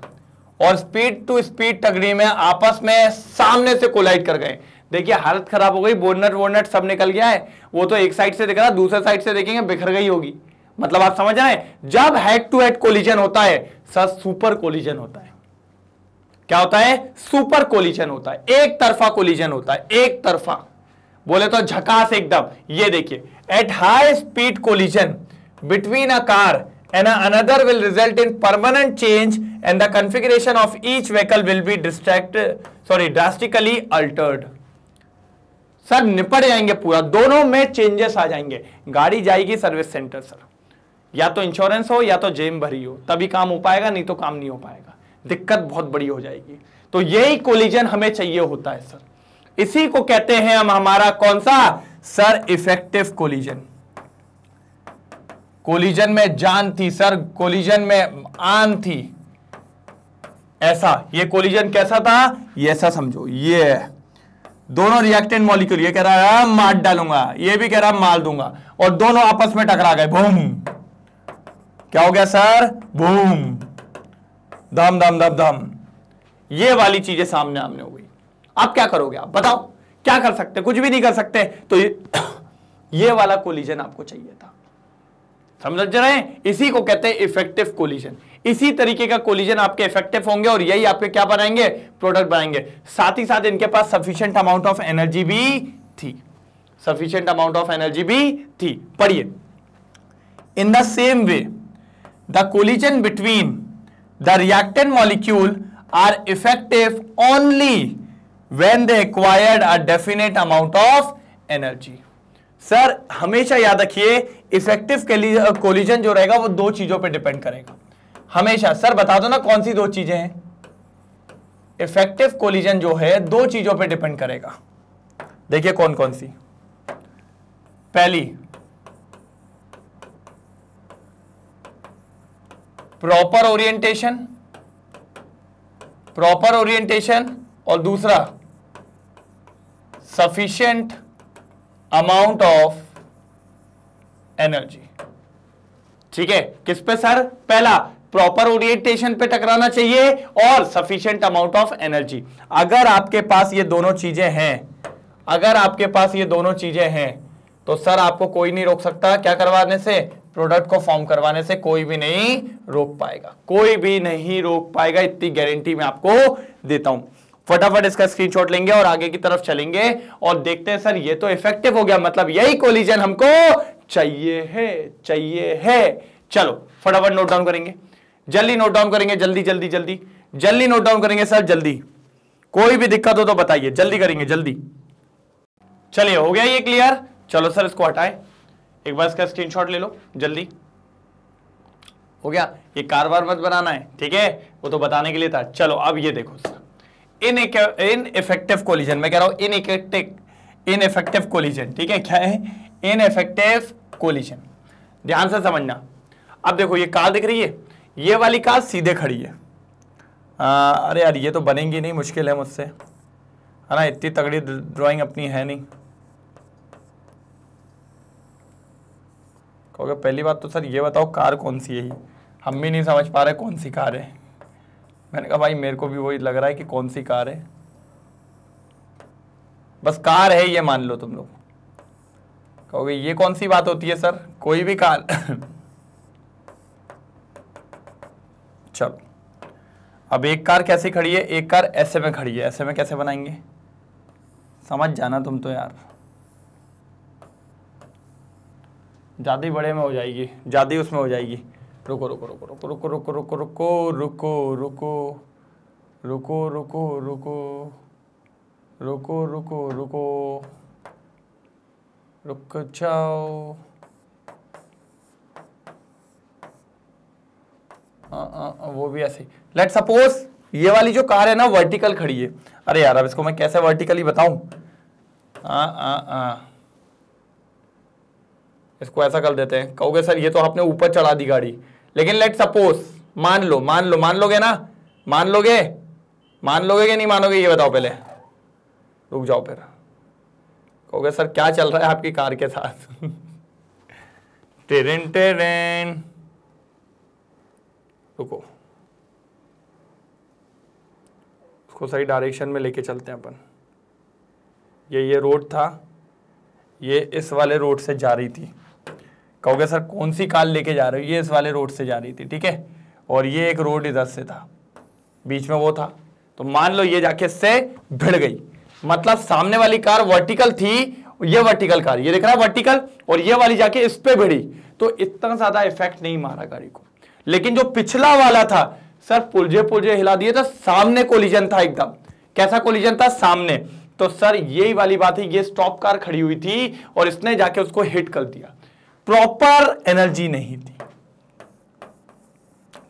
और स्पीड टू स्पीड टकरी में आपस में सामने से कोलाइड कर गए देखिए हालत खराब हो गई बोनट वोनट सब निकल गया है वो तो एक साइड से देख रहा दूसरे साइड से देखेंगे बिखर गई होगी मतलब आप समझ रहे हैं जब हेड टू हेड कोलिजन होता है सर सुपर कोलिजन होता है क्या होता है सुपर कोलिजन होता है एक तरफा कोलिजन होता है एक तरफा बोले तो झकास एकदम ये देखिए at high speed collision between a car and another will result in permanent change and the configuration of each vehicle will be distract sorry drastically altered sir निपट जाएंगे पूरा दोनों में चेंजेस आ जाएंगे गाड़ी जाएगी सर्विस सेंटर सर या तो इंश्योरेंस हो या तो जेम भरी हो तभी काम हो पाएगा नहीं तो काम नहीं हो पाएगा दिक्कत बहुत बड़ी हो जाएगी तो यही कोलिजन हमें चाहिए होता है सर इसी को कहते हैं हम हमारा कौन सा सर इफेक्टिव कोलिजन कोलिजन में जान थी सर कोलिजन में आन थी ऐसा ये कोलिजन कैसा था ये ऐसा समझो ये दोनों रिएक्टेंट मॉलिक्यूल ये कह रहा है मार डालूंगा ये भी कह रहा है मार दूंगा और दोनों आपस में टकरा गए भूम क्या हो गया सर भूम धम धम धम धम ये वाली चीजें सामने आमने हो गई आप क्या करोगे आप बताओ क्या कर सकते कुछ भी नहीं कर सकते तो ये, ये वाला कोलिजन आपको चाहिए था समझ रहे हैं इसी को कहते हैं इफेक्टिव कोलिजन इसी तरीके का कोलिजन आपके इफेक्टिव होंगे और यही आपके क्या बनाएंगे प्रोडक्ट बनाएंगे साथ ही साथ इनके पास सफिशियंट अमाउंट ऑफ एनर्जी भी थी सफिशियंट अमाउंट ऑफ एनर्जी भी थी पढ़िए in the same way the collision between the reactant molecule are effective only when they acquired a definite amount of energy sir हमेशा याद रखिए इफेक्टिव कोलिजन uh, जो रहेगा वो दो चीजों पे डिपेंड करेगा हमेशा सर बता दो ना कौन सी दो चीजें हैं इफेक्टिव कोलिजन जो है दो चीजों पे डिपेंड करेगा देखिए कौन कौन सी पहली प्रॉपर ओरिएंटेशन प्रॉपर ओरिएंटेशन और दूसरा सफिशिएंट अमाउंट ऑफ एनर्जी ठीक है किस पे सर पहला प्रॉपर ओरिएंटेशन पे टकराना चाहिए और सफिशियंट अमाउंट ऑफ एनर्जी अगर आपके पास ये दोनों चीजें हैं अगर आपके पास ये दोनों चीजें हैं तो सर आपको कोई नहीं रोक सकता क्या करवाने से प्रोडक्ट को फॉर्म करवाने से कोई भी नहीं रोक पाएगा कोई भी नहीं रोक पाएगा इतनी गारंटी मैं आपको देता हूं फटाफट इसका स्क्रीनशॉट लेंगे और आगे की तरफ चलेंगे और देखते हैं सर ये तो इफेक्टिव हो गया मतलब यही कोलिजन हमको चाहिए है चाहिए है चलो फटाफट नोट डाउन करेंगे जल्दी नोट डाउन करेंगे जल्दी जल्दी जल्दी जल्दी नोट डाउन करेंगे सर जल्दी कोई भी दिक्कत हो तो बताइए जल्दी करेंगे जल्दी चलिए हो गया ये क्लियर चलो सर इसको हटाए एक बार इसका स्क्रीनशॉट ले लो जल्दी हो गया ये कारोबार मत बनाना है ठीक है वो तो बताने के लिए था चलो अब ये देखो sir in in effective collision मैं कह रहा हूं in effective in effective collision ठीक है क्या है इन एफेक्टिव कोलिशन ध्यान से समझना अब देखो ये कार दिख रही है ये वाली कार सीधे खड़ी है आ, अरे यार ये तो बनेंगी नहीं मुश्किल है मुझसे है ना इतनी तगड़ी ड्राइंग अपनी है नहीं कहोगे पहली बात तो सर ये बताओ कार कौन सी है हम भी नहीं समझ पा रहे कौन सी कार है मैंने कहा भाई मेरे को भी वही लग रहा है कि कौन सी कार है बस कार है ये मान लो तुम लोग कहोगे ये कौन सी बात होती है सर कोई भी कार चलो अब एक कार कैसे खड़ी है एक कार ऐसे में खड़ी है ऐसे में कैसे बनाएंगे समझ जाना तुम तो यार ज़्यादा ही बड़े में हो जाएगी ज़्यादा ही उसमें हो जाएगी रुको रुको रुको रुको रुको रुको रुको रुको रुको रुको रुको रुको रुको रुको रुको रुको रुक जाओ आ, आ, आ, वो भी ऐसे लेट सपोज ये वाली जो कार है ना वर्टिकल खड़ी है अरे यार अब इसको मैं कैसे वर्टिकली बताऊं आ, आ, आ। इसको ऐसा कर देते हैं कहोगे सर ये तो आपने ऊपर चढ़ा दी गाड़ी लेकिन लेट सपोज मान लो मान लो मान लोगे ना मान लोगे मान लोगे कि नहीं मानोगे ये बताओ पहले रुक जाओ फिर कहोगे सर क्या चल रहा है आपकी कार के साथ टेरेन टेरेन रुको उसको सही डायरेक्शन में लेके चलते हैं अपन ये ये रोड था ये इस वाले रोड से जा रही थी कहोगे सर कौन सी कार लेके जा रहे हो ये इस वाले रोड से जा रही थी ठीक है और ये एक रोड इधर से था बीच में वो था तो मान लो ये जाके से भिड़ गई मतलब सामने वाली कार वर्टिकल थी ये वर्टिकल कार ये देख रहा वर्टिकल और ये वाली जाके इस पे भिड़ी तो इतना ज्यादा इफेक्ट नहीं मारा गाड़ी को लेकिन जो पिछला वाला था सर पुलझे पुलझे हिला दिए तो सामने कोलिजन था एकदम कैसा कोलिजन था सामने तो सर यही वाली बात है ये स्टॉप कार खड़ी हुई थी और इसने जाके उसको हिट कर दिया प्रॉपर एनर्जी नहीं थी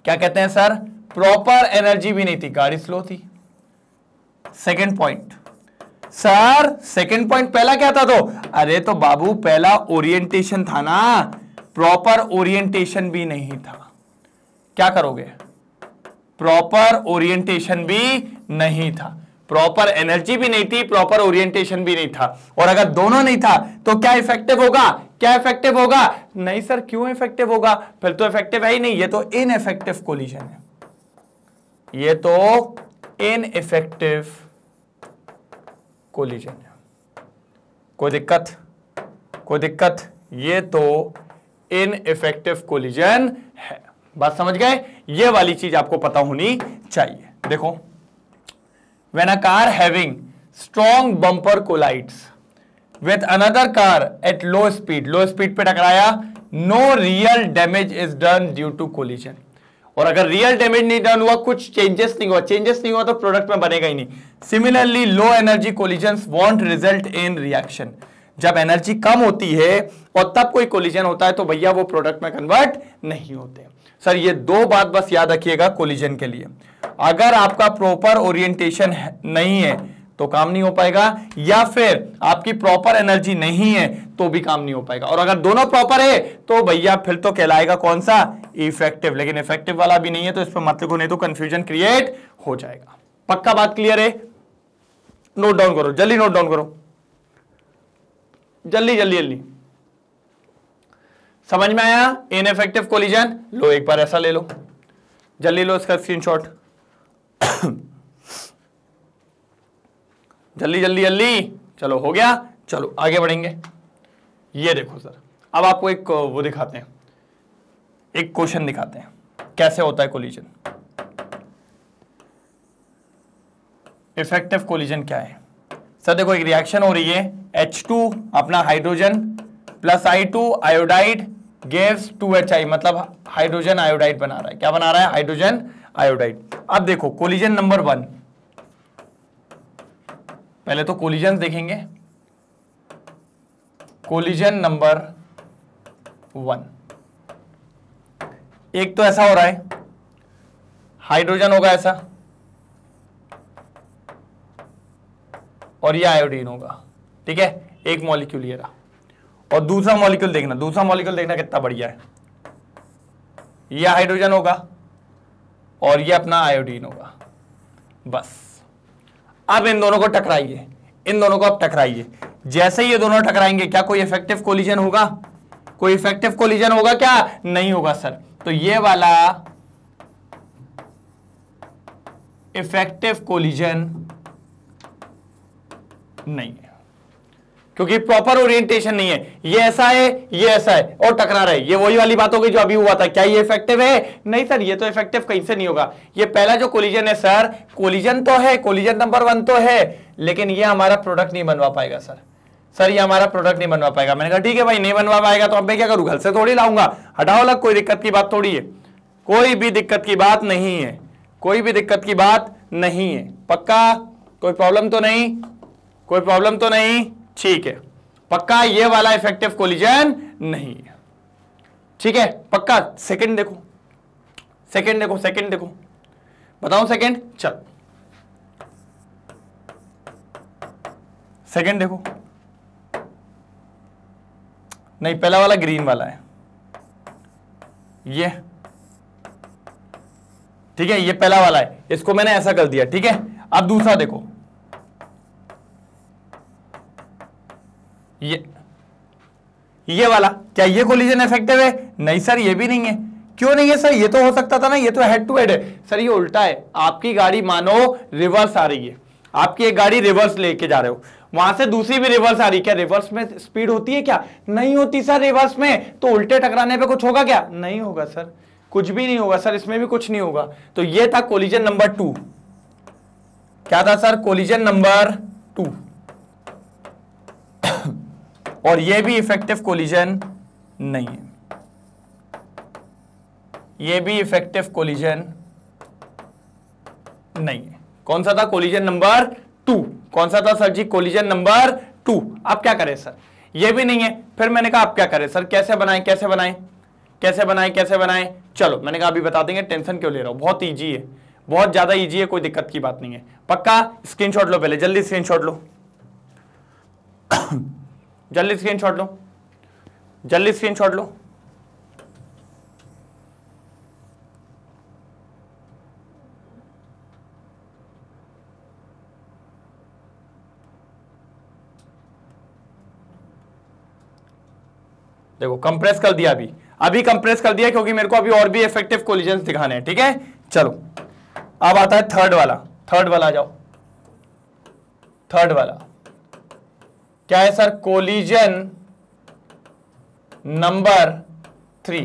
क्या कहते हैं सर प्रॉपर एनर्जी भी नहीं थी गाड़ी स्लो थी second point sir second point पहला क्या था तो अरे तो बाबू पहला ओरिएंटेशन था ना प्रॉपर ओरिएंटेशन भी नहीं था क्या करोगे प्रॉपर ओरिएंटेशन भी नहीं था प्रॉपर एनर्जी भी नहीं थी प्रॉपर ओरिएंटेशन भी नहीं था और अगर दोनों नहीं था तो क्या इफेक्टिव होगा क्या इफेक्टिव होगा नहीं सर क्यों इफेक्टिव होगा फिर तो इफेक्टिव है ही नहीं ये तो इन इफेक्टिव कोलिशन है ये तो इन इफेक्टिव कोलिजन है कोई दिक्कत कोई दिक्कत ये तो इन इफेक्टिव कोलिजन है बात समझ गए ये वाली चीज आपको पता होनी चाहिए देखो when a car having strong bumper collides with another car at low speed low speed पे टकराया no real damage is done due to collision और अगर रियल डेमेज नहीं डन हुआ कुछ चेंजेस नहीं हुआ चेंजेस नहीं हुआ तो प्रोडक्ट में बनेगा ही नहीं similarly low energy collision won't result in reaction जब एनर्जी कम होती है और तब कोई कोलिजन होता है तो भैया वो प्रोडक्ट में कन्वर्ट नहीं होते सर ये दो बात बस याद रखिएगा कोलिजन के लिए अगर आपका प्रॉपर ओरिएंटेशन नहीं है तो काम नहीं हो पाएगा या फिर आपकी प्रॉपर एनर्जी नहीं है तो भी काम नहीं हो पाएगा और अगर दोनों प्रॉपर है तो भैया फिर तो कहलाएगा कौन सा इफेक्टिव लेकिन इफेक्टिव वाला भी नहीं है तो इस पर मतलब नहीं तो कंफ्यूजन क्रिएट हो जाएगा पक्का बात क्लियर है नोट डाउन करो जल्दी नोट डाउन करो जल्दी जल्दी जल्दी समझ में आया इन इफेक्टिव कोलिजन लो एक बार ऐसा ले लो जल्दी लो इसका स्क्रीनशॉट जल्दी जल्दी जल्दी चलो हो गया चलो आगे बढ़ेंगे ये देखो सर अब आपको एक वो दिखाते हैं एक क्वेश्चन दिखाते हैं कैसे होता है कोलिजन इफेक्टिव कोलिजन क्या है सर देखो एक रिएक्शन हो रही है H2 अपना hydrogen plus I2 iodide गेव्स 2HI मतलब हाइड्रोजन आयोडाइड बना रहा है क्या बना रहा है हाइड्रोजन आयोडाइड अब देखो कोलिजन नंबर वन पहले तो कोलिजन देखेंगे कोलिजन नंबर वन एक तो ऐसा हो रहा है हाइड्रोजन होगा ऐसा और ये आयोडीन होगा ठीक है एक मॉलिक्यूल ये रहा और दूसरा मॉलिक्यूल देखना दूसरा मॉलिक्यूल देखना कितना बढ़िया है ये हाइड्रोजन होगा और ये अपना आयोडीन होगा बस अब इन दोनों को टकराइए इन दोनों को आप टकराइए जैसे ही ये दोनों टकराएंगे क्या कोई इफेक्टिव कोलिजन होगा कोई इफेक्टिव कोलिजन होगा क्या नहीं होगा सर तो ये वाला इफेक्टिव कोलिजन नहीं है क्योंकि प्रॉपर ओरिएंटेशन नहीं है ये ऐसा है ये ऐसा है और टकरा रहा है ये वही वाली बात हो गई जो अभी हुआ था क्या ये इफेक्टिव है नहीं सर ये तो इफेक्टिव कहीं से नहीं होगा ये पहला जो कोलिजन है सर कोलिजन तो है कोलिजन नंबर वन तो है लेकिन ये हमारा प्रोडक्ट नहीं बनवा पाएगा सर सर ये हमारा प्रोडक्ट नहीं बनवा पाएगा मैंने कहा ठीक है भाई नहीं बनवा पाएगा तो अब मैं क्या करूँ घर से थोड़ी लाऊंगा हटाओ लग कोई दिक्कत की बात थोड़ी है कोई भी दिक्कत की बात नहीं है कोई भी दिक्कत की बात नहीं है पक्का कोई प्रॉब्लम तो नहीं कोई प्रॉब्लम तो नहीं ठीक है पक्का ये वाला इफेक्टिव कोलिजन नहीं है ठीक है पक्का सेकंड देखो सेकंड देखो सेकंड देखो बताओ सेकंड चल सेकंड देखो नहीं पहला वाला ग्रीन वाला है ये ठीक है ये पहला वाला है इसको मैंने ऐसा कर दिया ठीक है अब दूसरा देखो ये ये वाला क्या ये कोलिजन इफेक्टिव है नहीं सर ये भी नहीं है क्यों नहीं है सर ये तो हो सकता था ना ये तो हेड टू हेड है सर ये उल्टा है आपकी गाड़ी मानो रिवर्स आ रही है आपकी एक गाड़ी रिवर्स लेके जा रहे हो वहां से दूसरी भी रिवर्स आ रही क्या रिवर्स में स्पीड होती है क्या नहीं होती सर रिवर्स में तो उल्टे टकराने पे कुछ होगा क्या नहीं होगा सर कुछ भी नहीं होगा सर इसमें भी कुछ नहीं होगा तो ये था कोलिजन नंबर टू क्या था सर कोलिजन नंबर टू और ये भी इफेक्टिव कोलिजन नहीं है ये भी इफेक्टिव कोलिजन नहीं है कौन सा था कोलिजन नंबर टू कौन सा था sir ji collision number two आप क्या करें सर ये भी नहीं है फिर मैंने कहा आप क्या करें सर कैसे बनाएं कैसे बनाएं कैसे बनाएं कैसे बनाएं चलो मैंने कहा अभी बता देंगे टेंशन क्यों ले रहा हूं बहुत ईजी है बहुत ज्यादा ईजी है कोई दिक्कत की बात नहीं है पक्का स्क्रीनशॉट लो पहले जल्दी स्क्रीनशॉट लो जल्दी स्क्रीन छोड़ लो जल्दी स्क्रीन छोड़ लो देखो कंप्रेस कर दिया अभी अभी कंप्रेस कर दिया क्योंकि मेरे को अभी और भी इफेक्टिव कोलिजन दिखाने हैं ठीक है चलो अब आता है थर्ड वाला थर्ड वाला आ जाओ थर्ड वाला क्या है sir collision number three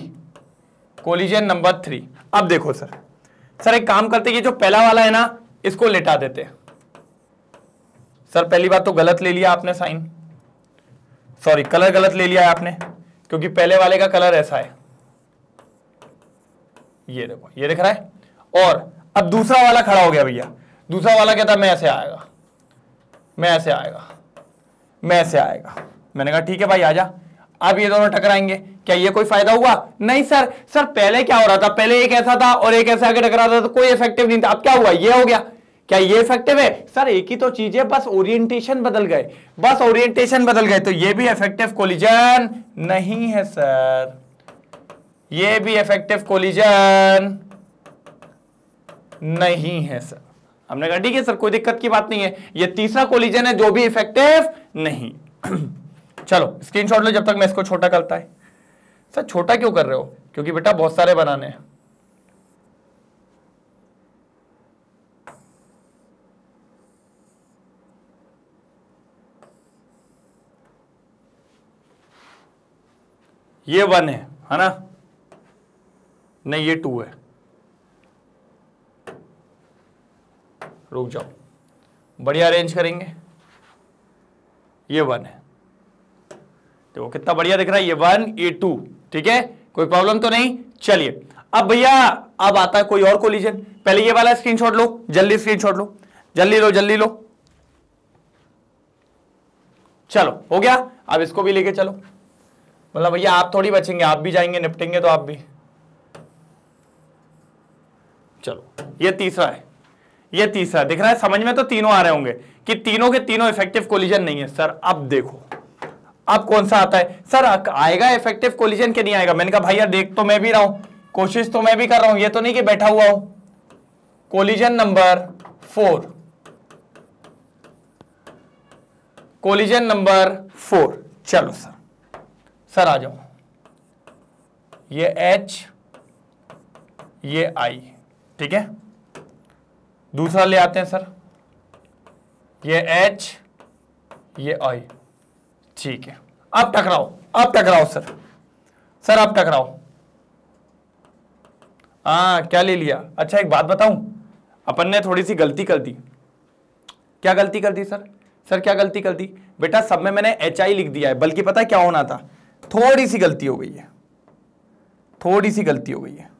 collision number three अब देखो सर सर एक काम करते ये जो पहला वाला है ना इसको लेटा देते हैं सर पहली बात तो गलत ले लिया आपने साइन सॉरी कलर गलत ले लिया है आपने क्योंकि पहले वाले का कलर ऐसा है ये देखो ये दिख रहा है और अब दूसरा वाला खड़ा हो गया भैया दूसरा वाला कहता मैं ऐसे आएगा मैं ऐसे आएगा मैं से आएगा मैंने कहा ठीक है भाई आजा अब ये दोनों टकराएंगे क्या ये कोई फायदा हुआ नहीं सर सर पहले क्या हो रहा था पहले एक ऐसा था और एक ऐसा आगे टकरा था तो कोई इफेक्टिव नहीं था अब क्या हुआ ये हो गया क्या ये इफेक्टिव है सर एक ही तो चीज है बस ओरिएंटेशन बदल गए बस ओरिएंटेशन बदल गए तो ये भी इफेक्टिव कोलिजन नहीं है सर ये भी इफेक्टिव कोलिजन नहीं है सर हमने कहा ठीक है सर कोई दिक्कत की बात नहीं है ये तीसरा कोलिजन है जो भी इफेक्टिव नहीं चलो स्क्रीनशॉट लो जब तक मैं इसको छोटा करता है सर छोटा क्यों कर रहे हो क्योंकि बेटा बहुत सारे बनाने हैं ये वन है है ना नहीं ये टू है रुक जाओ बढ़िया अरेंज करेंगे ये वन है देखो कितना बढ़िया दिख रहा है ये वन ये टू ठीक है कोई प्रॉब्लम तो नहीं चलिए अब भैया अब आता है कोई और कोलिजन पहले ये वाला स्क्रीन लो जल्दी स्क्रीन लो जल्दी लो जल्दी लो चलो हो गया अब इसको भी लेके चलो मतलब भैया आप थोड़ी बचेंगे आप भी जाएंगे निपटेंगे तो आप भी चलो ये तीसरा है ये तीसरा दिख रहा है समझ में तो तीनों आ रहे होंगे कि तीनों के तीनों इफेक्टिव कोलिजन नहीं है सर अब देखो अब कौन सा आता है सर आएगा इफेक्टिव कोलिजन के नहीं आएगा मैंने कहा भाई यार देख तो मैं भी रहा हूं कोशिश तो मैं भी कर रहा हूं ये तो नहीं कि बैठा हुआ हूं collision number four collision number four चलो सर सर आ जाओ ये एच ये आई ठीक है दूसरा ले आते हैं सर ये एच ये आई ठीक है अब टकराओ अब टकराओ सर सर आप टकराओ हाँ क्या ले लिया अच्छा एक बात बताऊं अपन ने थोड़ी सी गलती कर दी क्या गलती कर दी सर सर क्या गलती कर दी बेटा सब में मैंने एच आई लिख दिया है बल्कि पता है क्या होना था थोड़ी सी गलती हो गई है थोड़ी सी गलती हो गई है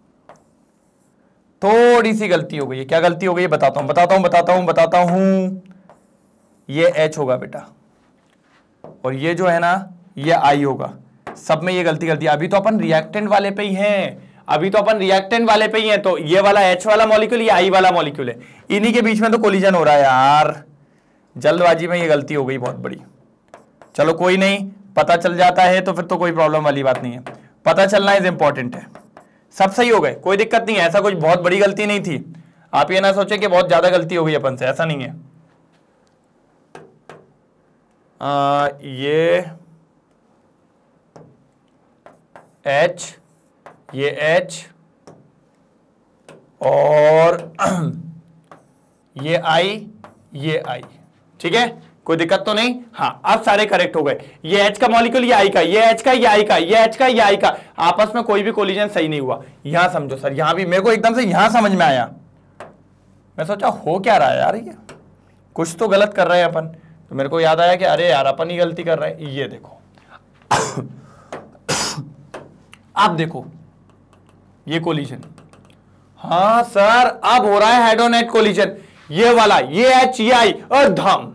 थोड़ी सी गलती हो गई है क्या गलती हो गई है बताता हूं बताता हूं बताता हूं बताता हूं ये एच होगा बेटा और ये जो है ना ये आई होगा सब में ये गलती गलती अभी तो अपन रिएक्टेंट वाले पे ही हैं अभी तो अपन रिएक्टेंट वाले पे ही हैं तो ये वाला एच वाला मॉलिक्यूल ये आई वाला मॉलिक्यूल है इन्हीं के बीच में तो कोलिजन हो रहा है यार जल्दबाजी में ये गलती हो गई बहुत बड़ी चलो कोई नहीं पता चल जाता है तो फिर तो कोई प्रॉब्लम वाली बात नहीं है पता चलना इज इंपॉर्टेंट है सब सही हो गए कोई दिक्कत नहीं है ऐसा कुछ बहुत बड़ी गलती नहीं थी आप ये ना सोचे कि बहुत ज्यादा गलती हो गई अपन से ऐसा नहीं है आ, ये एच ये एच और ये आई ये आई ठीक है कोई दिक्कत तो नहीं हाँ अब सारे करेक्ट हो गए ये एच का मॉलिक्यूल ये आई का ये एच का ये आई का ये एच का ये आई का आपस में कोई भी कोलिजन सही नहीं हुआ यहां समझो सर यहां भी मेरे को एकदम से यहां समझ में आया मैं सोचा हो क्या रहा है यार ये कुछ तो गलत कर रहे हैं अपन तो मेरे को याद आया कि अरे यार अपन ही गलती कर रहे हैं ये देखो अब देखो ये कोलिजन हाँ सर अब हो रहा है हेडोनेट कोलिजन ये वाला ये एच ये आई और धम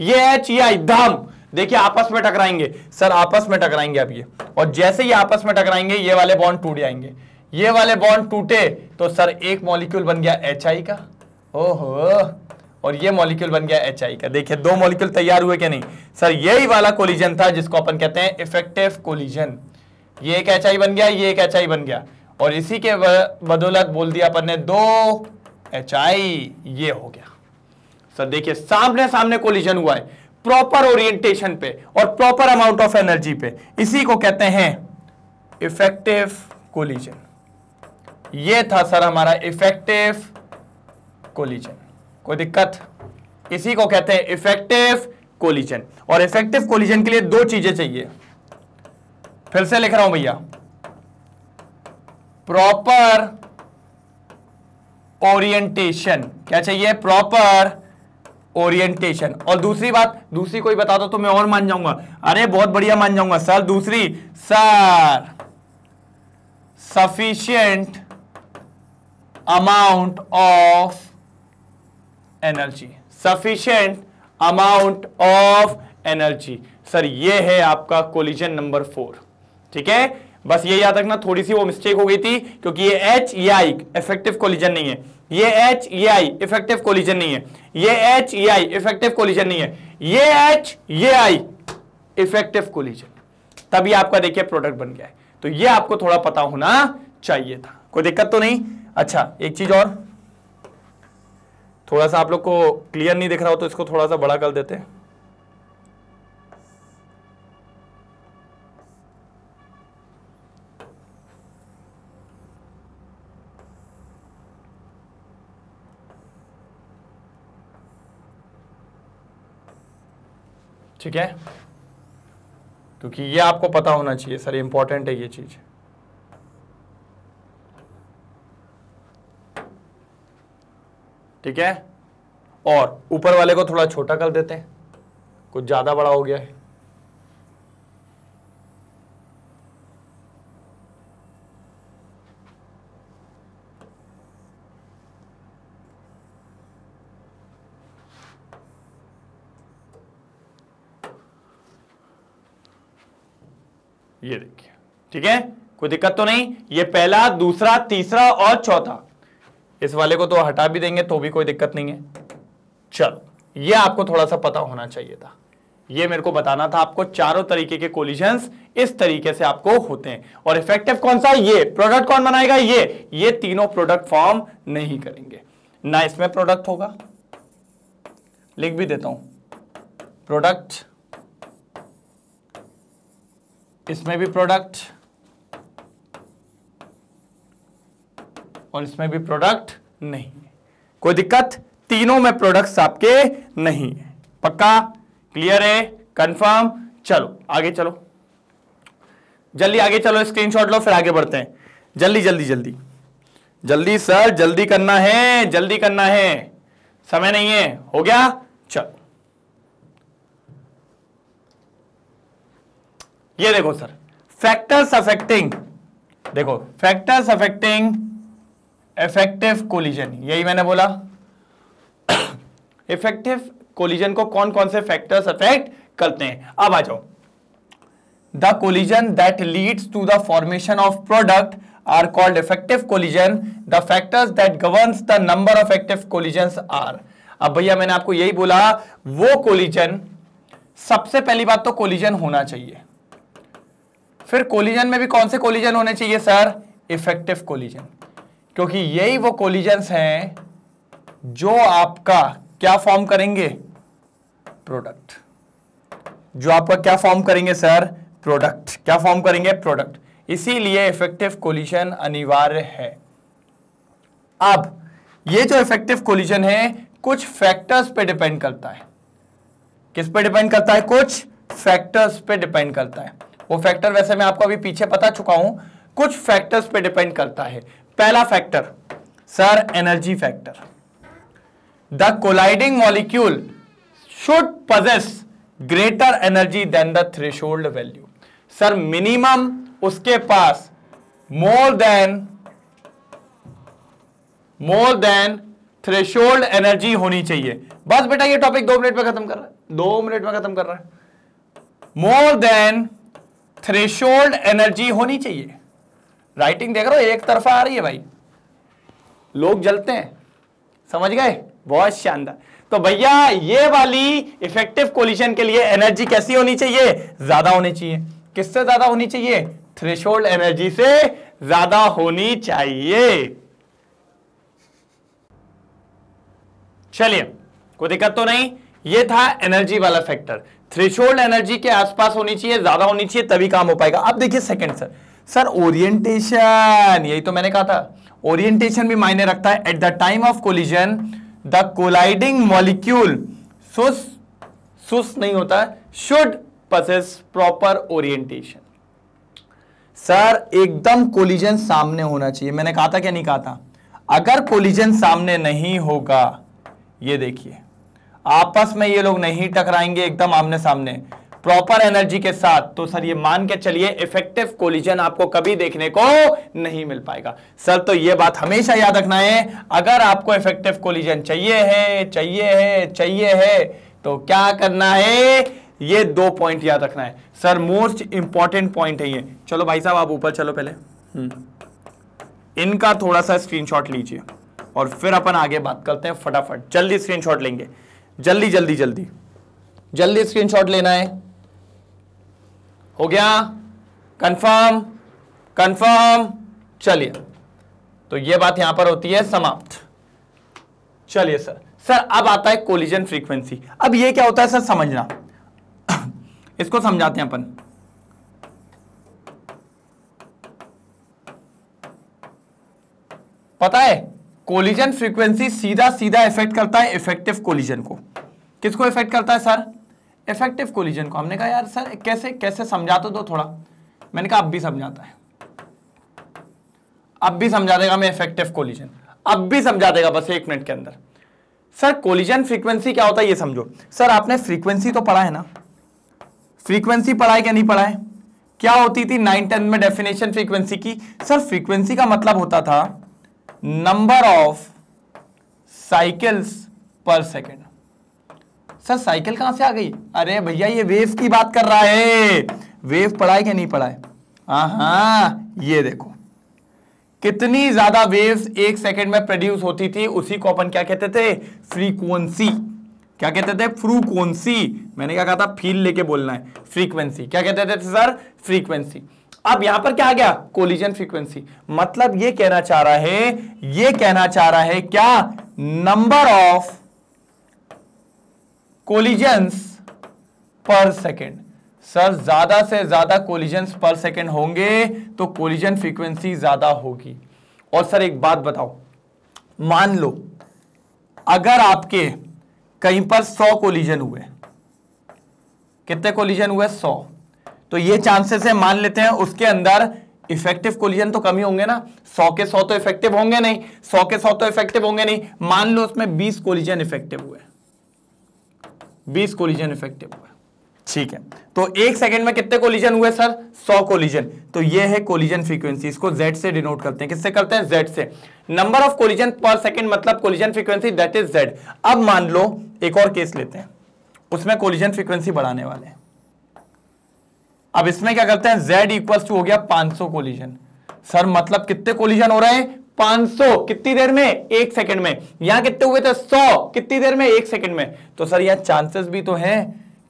ये एच ये आई धाम देखिए आपस में टकराएंगे सर आपस में टकराएंगे आप ये और जैसे ही आपस में टकराएंगे ये वाले बॉन्ड टूट जाएंगे ये वाले बॉन्ड टूटे तो सर एक मॉलिक्यूल बन गया एच आई का ओहो और ये मॉलिक्यूल बन गया एच आई का देखिए दो मॉलिक्यूल तैयार हुए क्या नहीं सर यही वाला कोलिजन था जिसको अपन कहते हैं इफेक्टिव कोलिजन ये एक एच आई बन गया ये एक एच आई बन गया और इसी के बदौलत बोल दिया अपन ने दो एच आई ये हो गया सर देखिए सामने सामने कोलिजन हुआ है प्रॉपर ओरिएंटेशन पे और प्रॉपर अमाउंट ऑफ एनर्जी पे इसी को कहते हैं इफेक्टिव कोलिजन ये था सर हमारा इफेक्टिव कोलिजन कोई दिक्कत इसी को कहते हैं इफेक्टिव कोलिजन और इफेक्टिव कोलिजन के लिए दो चीजें चाहिए फिर से लिख रहा हूं भैया प्रॉपर ओरिएंटेशन क्या चाहिए प्रॉपर ओरिएंटेशन और दूसरी बात दूसरी कोई बता दो तो मैं और मान जाऊंगा अरे बहुत बढ़िया मान जाऊंगा सर दूसरी sir sufficient amount of energy sufficient amount of energy sir ये है आपका कोलिजन नंबर फोर ठीक है बस ये याद रखना थोड़ी सी वो मिस्टेक हो गई थी क्योंकि ये एच या इफेक्टिव कोलिजन नहीं है ये एच ये आई इफेक्टिव कोलिजन नहीं है ये एच ये आई इफेक्टिव कोलिजन नहीं है ये एच ये आई इफेक्टिव कोलिजन तभी आपका देखिए प्रोडक्ट बन गया है तो ये आपको थोड़ा पता होना चाहिए था कोई दिक्कत तो नहीं अच्छा एक चीज और थोड़ा सा आप लोग को क्लियर नहीं दिख रहा हो तो इसको थोड़ा सा बड़ा कर देते हैं ठीक है क्योंकि ये आपको पता होना चाहिए सर इंपॉर्टेंट है ये चीज़ ठीक है और ऊपर वाले को थोड़ा छोटा कर देते हैं कुछ ज़्यादा बड़ा हो गया है ये देखिए ठीक है कोई दिक्कत तो नहीं ये पहला दूसरा तीसरा और चौथा इस वाले को तो हटा भी देंगे तो भी कोई दिक्कत नहीं है चलो ये आपको थोड़ा सा पता होना चाहिए था ये मेरे को बताना था आपको चारों तरीके के कोलिजन्स इस तरीके से आपको होते हैं और इफेक्टिव कौन सा ये प्रोडक्ट कौन बनाएगा ये ये तीनों प्रोडक्ट फॉर्म नहीं करेंगे ना इसमें प्रोडक्ट होगा लिख भी देता हूं प्रोडक्ट इसमें भी प्रोडक्ट और इसमें भी प्रोडक्ट नहीं है कोई दिक्कत तीनों में प्रोडक्ट्स आपके नहीं है पक्का क्लियर है कंफर्म चलो आगे चलो जल्दी आगे चलो स्क्रीनशॉट लो फिर आगे बढ़ते हैं जल्दी जल्दी जल्दी जल्दी सर जल्दी करना है जल्दी करना है समय नहीं है हो गया चलो ये देखो सर फैक्टर्स अफेक्टिंग देखो फैक्टर्स अफेक्टिंग इफेक्टिव कोलिजन यही मैंने बोला इफेक्टिव कोलिजन को कौन कौन से फैक्टर्स अफेक्ट करते हैं अब आ जाओ the collision that leads to the formation of product are called effective collision the factors that governs the number of active collision are अब भैया मैंने आपको यही बोला वो कोलिजन सबसे पहली बात तो कोलिजन होना चाहिए फिर कोलिजन में भी कौन से कोलिजन होने चाहिए सर इफेक्टिव कोलिजन क्योंकि यही वो कोलिजन्स हैं जो आपका क्या फॉर्म करेंगे प्रोडक्ट जो आपका क्या फॉर्म करेंगे सर प्रोडक्ट क्या फॉर्म करेंगे प्रोडक्ट इसीलिए इफेक्टिव कोलिशन अनिवार्य है अब ये जो इफेक्टिव कोलिशन है कुछ फैक्टर्स पे डिपेंड करता है किस पे डिपेंड करता है कुछ फैक्टर्स पे डिपेंड करता है वो फैक्टर वैसे मैं आपको अभी पीछे बता चुका हूं कुछ फैक्टर्स पे डिपेंड करता है पहला factor sir energy factor the colliding molecule should possess greater energy than the threshold value sir minimum उसके पास more than more than threshold energy होनी चाहिए बस बेटा ये टॉपिक दो मिनट में खत्म कर रहा है दो मिनट में खत्म कर रहा है मोर देन थ्रेशोल्ड एनर्जी होनी चाहिए राइटिंग देख रहे हो एक तरफा आ रही है भाई लोग जलते हैं समझ गए बहुत शानदार तो भैया ये वाली इफेक्टिव कोलिशन के लिए एनर्जी कैसी होनी चाहिए ज्यादा होनी चाहिए किससे ज्यादा होनी चाहिए थ्रेशोल्ड एनर्जी से ज्यादा होनी चाहिए चलिए कोई दिक्कत तो नहीं ये था एनर्जी वाला फैक्टर थ्रेशोल्ड एनर्जी के आसपास होनी चाहिए ज्यादा होनी चाहिए तभी काम हो पाएगा अब देखिए सेकंड सर सर ओरिएंटेशन यही तो मैंने कहा था ओरिएंटेशन भी मायने रखता है at the time of collision the colliding molecule सुस सुस नहीं होता should possess proper orientation sir एकदम कोलिजन सामने होना चाहिए मैंने कहा था क्या नहीं कहा था अगर कोलिजन सामने नहीं होगा ये देखिए आपस में ये लोग नहीं टकराएंगे एकदम आमने सामने प्रॉपर एनर्जी के साथ तो सर ये मान के चलिए इफेक्टिव कोलिजन आपको कभी देखने को नहीं मिल पाएगा सर तो ये बात हमेशा याद रखना है अगर आपको इफेक्टिव कोलिजन चाहिए है चाहिए है चाहिए है तो क्या करना है ये दो पॉइंट याद रखना है सर मोस्ट इंपॉर्टेंट पॉइंट है ये चलो भाई साहब आप ऊपर चलो पहले हम्म। इनका थोड़ा सा स्क्रीनशॉट लीजिए और फिर अपन आगे बात करते हैं फटाफट जल्दी स्क्रीनशॉट लेंगे जल्दी जल्दी जल्दी जल्दी स्क्रीनशॉट लेना है हो गया कंफर्म कंफर्म चलिए तो यह बात यहां पर होती है समाप्त चलिए सर सर अब आता है कोलिजन फ्रीक्वेंसी अब यह क्या होता है सर समझना इसको समझाते हैं अपन पता है कोलिजन फ्रीक्वेंसी सीधा सीधा इफेक्ट करता है इफेक्टिव कोलिजन को किसको इफेक्ट करता है सर इफेक्टिव कोलिजन को हमने कहा यार सर कैसे कैसे समझा तो दो थोड़ा मैंने कहा अब भी समझाता है अब भी समझा देगा मैं इफेक्टिव कोलिजन अब भी समझा देगा बस एक मिनट के अंदर सर कोलिजन फ्रीक्वेंसी क्या होता है ये समझो सर आपने फ्रीक्वेंसी तो पढ़ा है ना फ्रीक्वेंसी पढ़ा है क्या नहीं पढ़ा है क्या होती थी नाइन टेंथ में डेफिनेशन फ्रीक्वेंसी की सर फ्रीक्वेंसी का मतलब होता था number of cycles per second sir cycle कहां से आ गई अरे भैया ये वेव की बात कर रहा है वेव पढ़ाए कि नहीं पढ़ाए आहा, ये देखो कितनी ज्यादा वेव्स एक सेकंड में प्रोड्यूस होती थी उसी को अपन क्या कहते थे फ्रीक्वेंसी क्या कहते थे फ्रूक्वेंसी मैंने क्या कहा था फील लेके बोलना है फ्रीक्वेंसी क्या कहते थे सर फ्रीक्वेंसी अब यहां पर क्या आ गया कोलिजन फ्रीक्वेंसी मतलब ये कहना चाह रहा है ये कहना चाह रहा है क्या number of collision per second sir ज्यादा से ज्यादा कोलिजन पर सेकेंड होंगे तो कोलिजन फ्रीक्वेंसी ज्यादा होगी और सर एक बात बताओ मान लो अगर आपके कहीं पर सौ कोलिजन हुए कितने कोलिजन हुए सौ तो ये चांसेस है मान लेते हैं उसके अंदर इफेक्टिव कोलिजन तो कमी होंगे ना सौ के सौ तो इफेक्टिव होंगे नहीं सौ के सौ तो इफेक्टिव होंगे नहीं मान लो उसमें बीस कोलिजन इफेक्टिव हुए बीस कोलिजन इफेक्टिव हुए ठीक है तो एक सेकंड में कितने कोलिजन हुए सर सौ कोलिजन तो ये है कोलिजन फ्रीक्वेंसी इसको जेड से डिनोट करते हैं किससे करते हैं जेड से number of collision per second मतलब collision frequency that is Z अब मान लो एक और केस लेते हैं उसमें कोलिजन फ्रीक्वेंसी बढ़ाने वाले हैं अब इसमें क्या करते हैं जेड इक्वल टू हो गया 500 कोलिजन सर मतलब कितने कोलिजन हो रहे हैं 500 कितनी देर में एक सेकंड में यहां कितने हुए थे 100 कितनी देर में एक सेकंड में तो सर यहां चांसेस भी तो हैं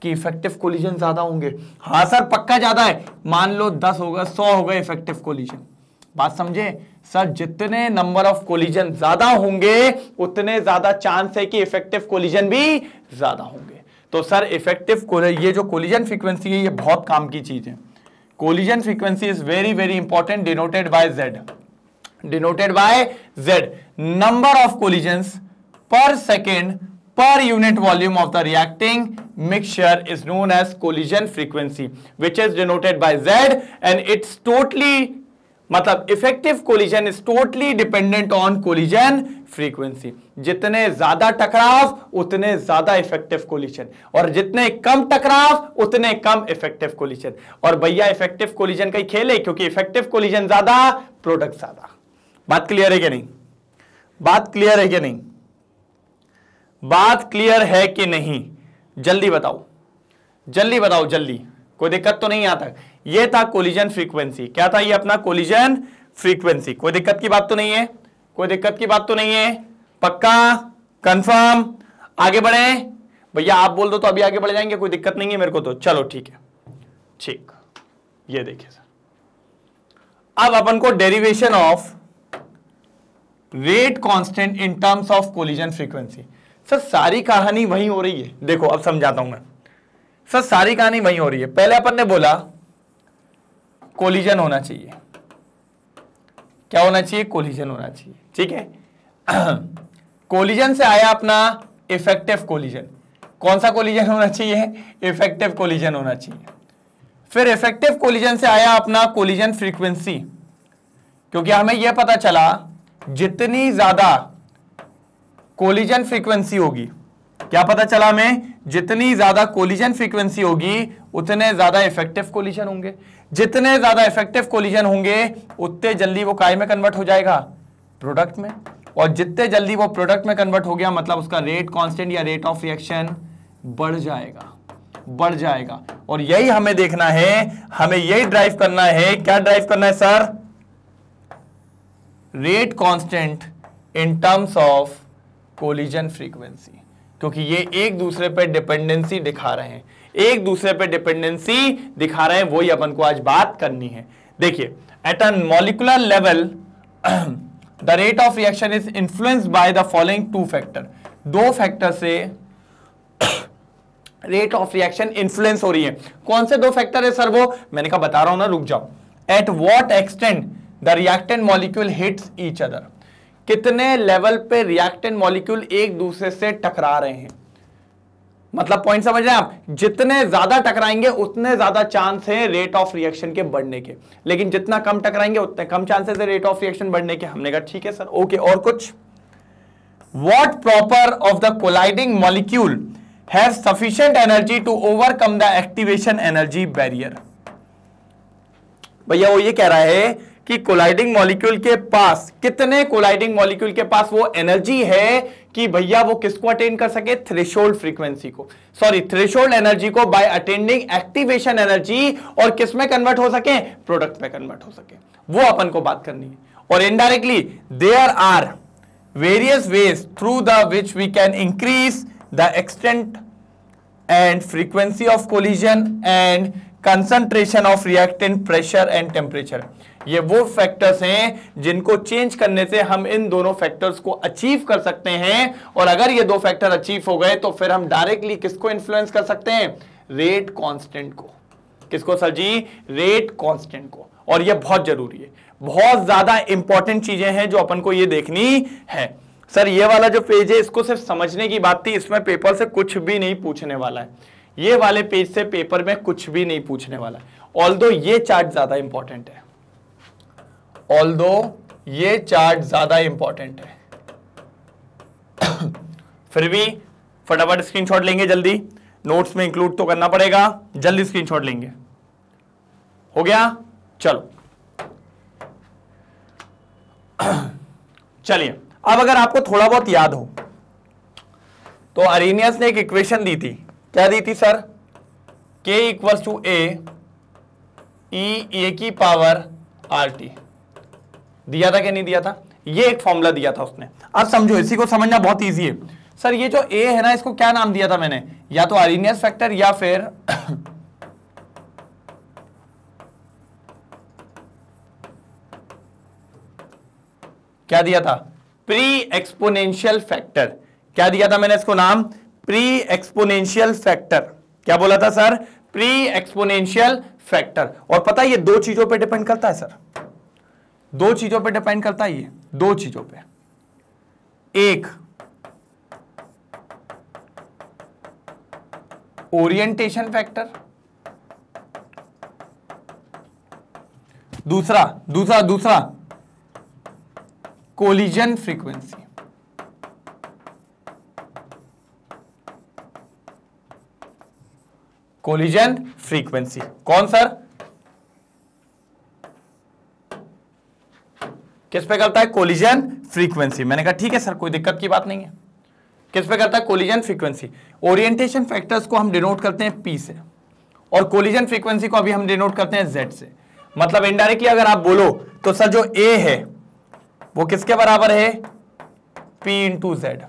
कि इफेक्टिव कोलिजन ज्यादा होंगे हाँ सर पक्का ज्यादा है मान लो 10 होगा 100 होगा इफेक्टिव कोलिजन बात समझे सर जितने नंबर ऑफ कोलिजन ज्यादा होंगे उतने ज्यादा चांस है कि इफेक्टिव कोलिजन भी ज्यादा होंगे तो सर इफेक्टिव ये जो कोलिजन फ्रीक्वेंसी है ये बहुत काम की चीज है collision frequency is very very important denoted by Z denoted by Z number of collision per second per unit volume of the reacting mixture is known as collision frequency which is denoted by Z and it's totally मतलब effective collision is totally dependent on collision frequency जितने ज्यादा टकराव उतने ज्यादा इफेक्टिव कोलिजन और जितने कम टकराव उतने कम इफेक्टिव कोलिजन और भैया इफेक्टिव कोलिजन का ही खेल है क्योंकि इफेक्टिव कोलिजन ज्यादा प्रोडक्ट ज्यादा बात क्लियर है कि नहीं बात क्लियर है कि नहीं बात क्लियर है कि नहीं जल्दी बताओ जल्दी बताओ जल्दी कोई दिक्कत तो नहीं आता यह ये था कोलिजन फ्रीक्वेंसी क्या था ये अपना कोलिजन फ्रीक्वेंसी कोई दिक्कत की बात तो नहीं है कोई दिक्कत की बात तो नहीं है पक्का कंफर्म आगे बढ़े भैया आप बोल दो तो अभी आगे बढ़ जाएंगे कोई दिक्कत नहीं है मेरे को तो चलो ठीक है ठीक ये देखिए सर अब अपन को derivation of rate constant in terms of collision frequency sir सारी कहानी वही हो रही है देखो अब समझाता हूं मैं सर सारी कहानी वही हो रही है पहले अपन ने बोला कोलिजन होना चाहिए क्या होना चाहिए कोलिजन होना चाहिए ठीक है कोलिजन से आया अपना इफेक्टिव कोलिजन कौन सा कोलिजन होना चाहिए इफेक्टिव कोलिजन होना चाहिए फिर इफेक्टिव कोलिजन से आया अपना कोलिजन फ्रीक्वेंसी क्योंकि हमें यह पता चला जितनी ज्यादा कोलिजन फ्रीक्वेंसी होगी क्या पता चला हमें जितनी ज्यादा कोलिजन फ्रीक्वेंसी होगी उतने ज्यादा इफेक्टिव कोलिजन होंगे जितने ज्यादा इफेक्टिव कोलिजन होंगे उतने जल्दी वो काय में कन्वर्ट हो जाएगा प्रोडक्ट में और जितने जल्दी वो प्रोडक्ट में कन्वर्ट हो गया मतलब उसका रेट कॉन्स्टेंट या रेट ऑफ रिएक्शन बढ़ जाएगा बढ़ जाएगा और यही हमें देखना है हमें यही ड्राइव करना है क्या ड्राइव करना है sir rate constant in terms of collision frequency क्योंकि ये एक दूसरे पर डिपेंडेंसी दिखा रहे हैं एक दूसरे पर डिपेंडेंसी दिखा रहे हैं वही अपन को आज बात करनी है देखिए at a molecular level the rate of reaction is influence by the following two factor दो फैक्टर से रेट ऑफ रिएक्शन इंफ्लुएंस हो रही है कौन से दो फैक्टर है सर वो मैंने कहा बता रहा हूं ना रुक जाओ at what extend the reactant molecule hits each other कितने लेवल पे रिएक्टेंट मॉलिक्यूल एक दूसरे से टकरा रहे हैं मतलब पॉइंट समझ रहे हैं आप जितने ज्यादा टकराएंगे उतने ज्यादा चांस है रेट ऑफ रिएक्शन के बढ़ने के लेकिन जितना कम टकराएंगे उतने कम चांसेस है रेट ऑफ रिएक्शन बढ़ने के हमने कहा ठीक है सर ओके और कुछ what proper of the colliding molecule have sufficient energy to overcome the activation energy barrier भैया वो ये कह रहा है कि कोलाइडिंग मॉलिक्यूल के पास कितने कोलाइडिंग मॉलिक्यूल के पास वो एनर्जी है कि भैया वो किसको अटेन कर सके थ्रेशोल्ड फ्रीक्वेंसी को सॉरी थ्रेशोल्ड एनर्जी को बाय अटेंडिंग एक्टिवेशन एनर्जी और किस में कन्वर्ट हो सके प्रोडक्ट में कन्वर्ट हो सके वो अपन को बात करनी है और indirectly there are various ways through the which we can increase the extent and frequency of collision and concentration of reactant pressure and temperature ये वो फैक्टर्स हैं जिनको चेंज करने से हम इन दोनों फैक्टर्स को अचीव कर सकते हैं और अगर ये दो फैक्टर अचीव हो गए तो फिर हम डायरेक्टली किसको इन्फ्लुएंस कर सकते हैं रेट कांस्टेंट को किसको सर जी रेट कांस्टेंट को और ये बहुत जरूरी है बहुत ज्यादा इंपॉर्टेंट चीजें हैं जो अपन को ये देखनी है सर ये वाला जो पेज है इसको सिर्फ समझने की बात थी इसमें पेपर से कुछ भी नहीं पूछने वाला है ये वाले पेज से पेपर में कुछ भी नहीं पूछने वाला ऑल दो ये चार्ट ज्यादा इंपॉर्टेंट है ऑल दो ये चार्ट ज्यादा इंपॉर्टेंट है फिर भी फटाफट स्क्रीनशॉट लेंगे जल्दी नोट्स में इंक्लूड तो करना पड़ेगा जल्दी स्क्रीनशॉट लेंगे हो गया चलो चलिए अब अगर आपको थोड़ा बहुत याद हो तो अरेनियस ने एक इक्वेशन दी थी क्या दी थी सर के इक्वल्स टू ए की पावर आर टी दिया था कि नहीं दिया था ये एक फॉर्मूला दिया था उसने अब समझो इसी को समझना बहुत ईजी है सर ये जो ए है ना इसको क्या नाम दिया था मैंने या तो आरिनियस फैक्टर या फिर क्या दिया था प्री एक्सपोनेंशियल फैक्टर क्या दिया था मैंने इसको नाम प्री एक्सपोनेंशियल फैक्टर क्या बोला था सर प्री एक्सपोनेंशियल फैक्टर और पता है ये दो चीजों पे डिपेंड करता है सर दो चीजों पे डिपेंड करता है ये दो चीजों पे एक ओरिएंटेशन फैक्टर दूसरा दूसरा दूसरा कोलिजन फ्रीक्वेंसी कोलिजन फ्रीक्वेंसी कौन सर किस पे करता है कोलिजन फ्रीक्वेंसी मैंने कहा ठीक है सर कोई दिक्कत की बात नहीं है किस पे करता है कोलिजन फ्रीक्वेंसी ओरिएंटेशन फैक्टर्स को हम डिनोट करते हैं पी से और कोलिजन फ्रीक्वेंसी को अभी हम डिनोट करते हैं जेड से मतलब इनडायरेक्टली अगर आप बोलो तो सर जो ए है वो किसके बराबर है पी इंटू जेड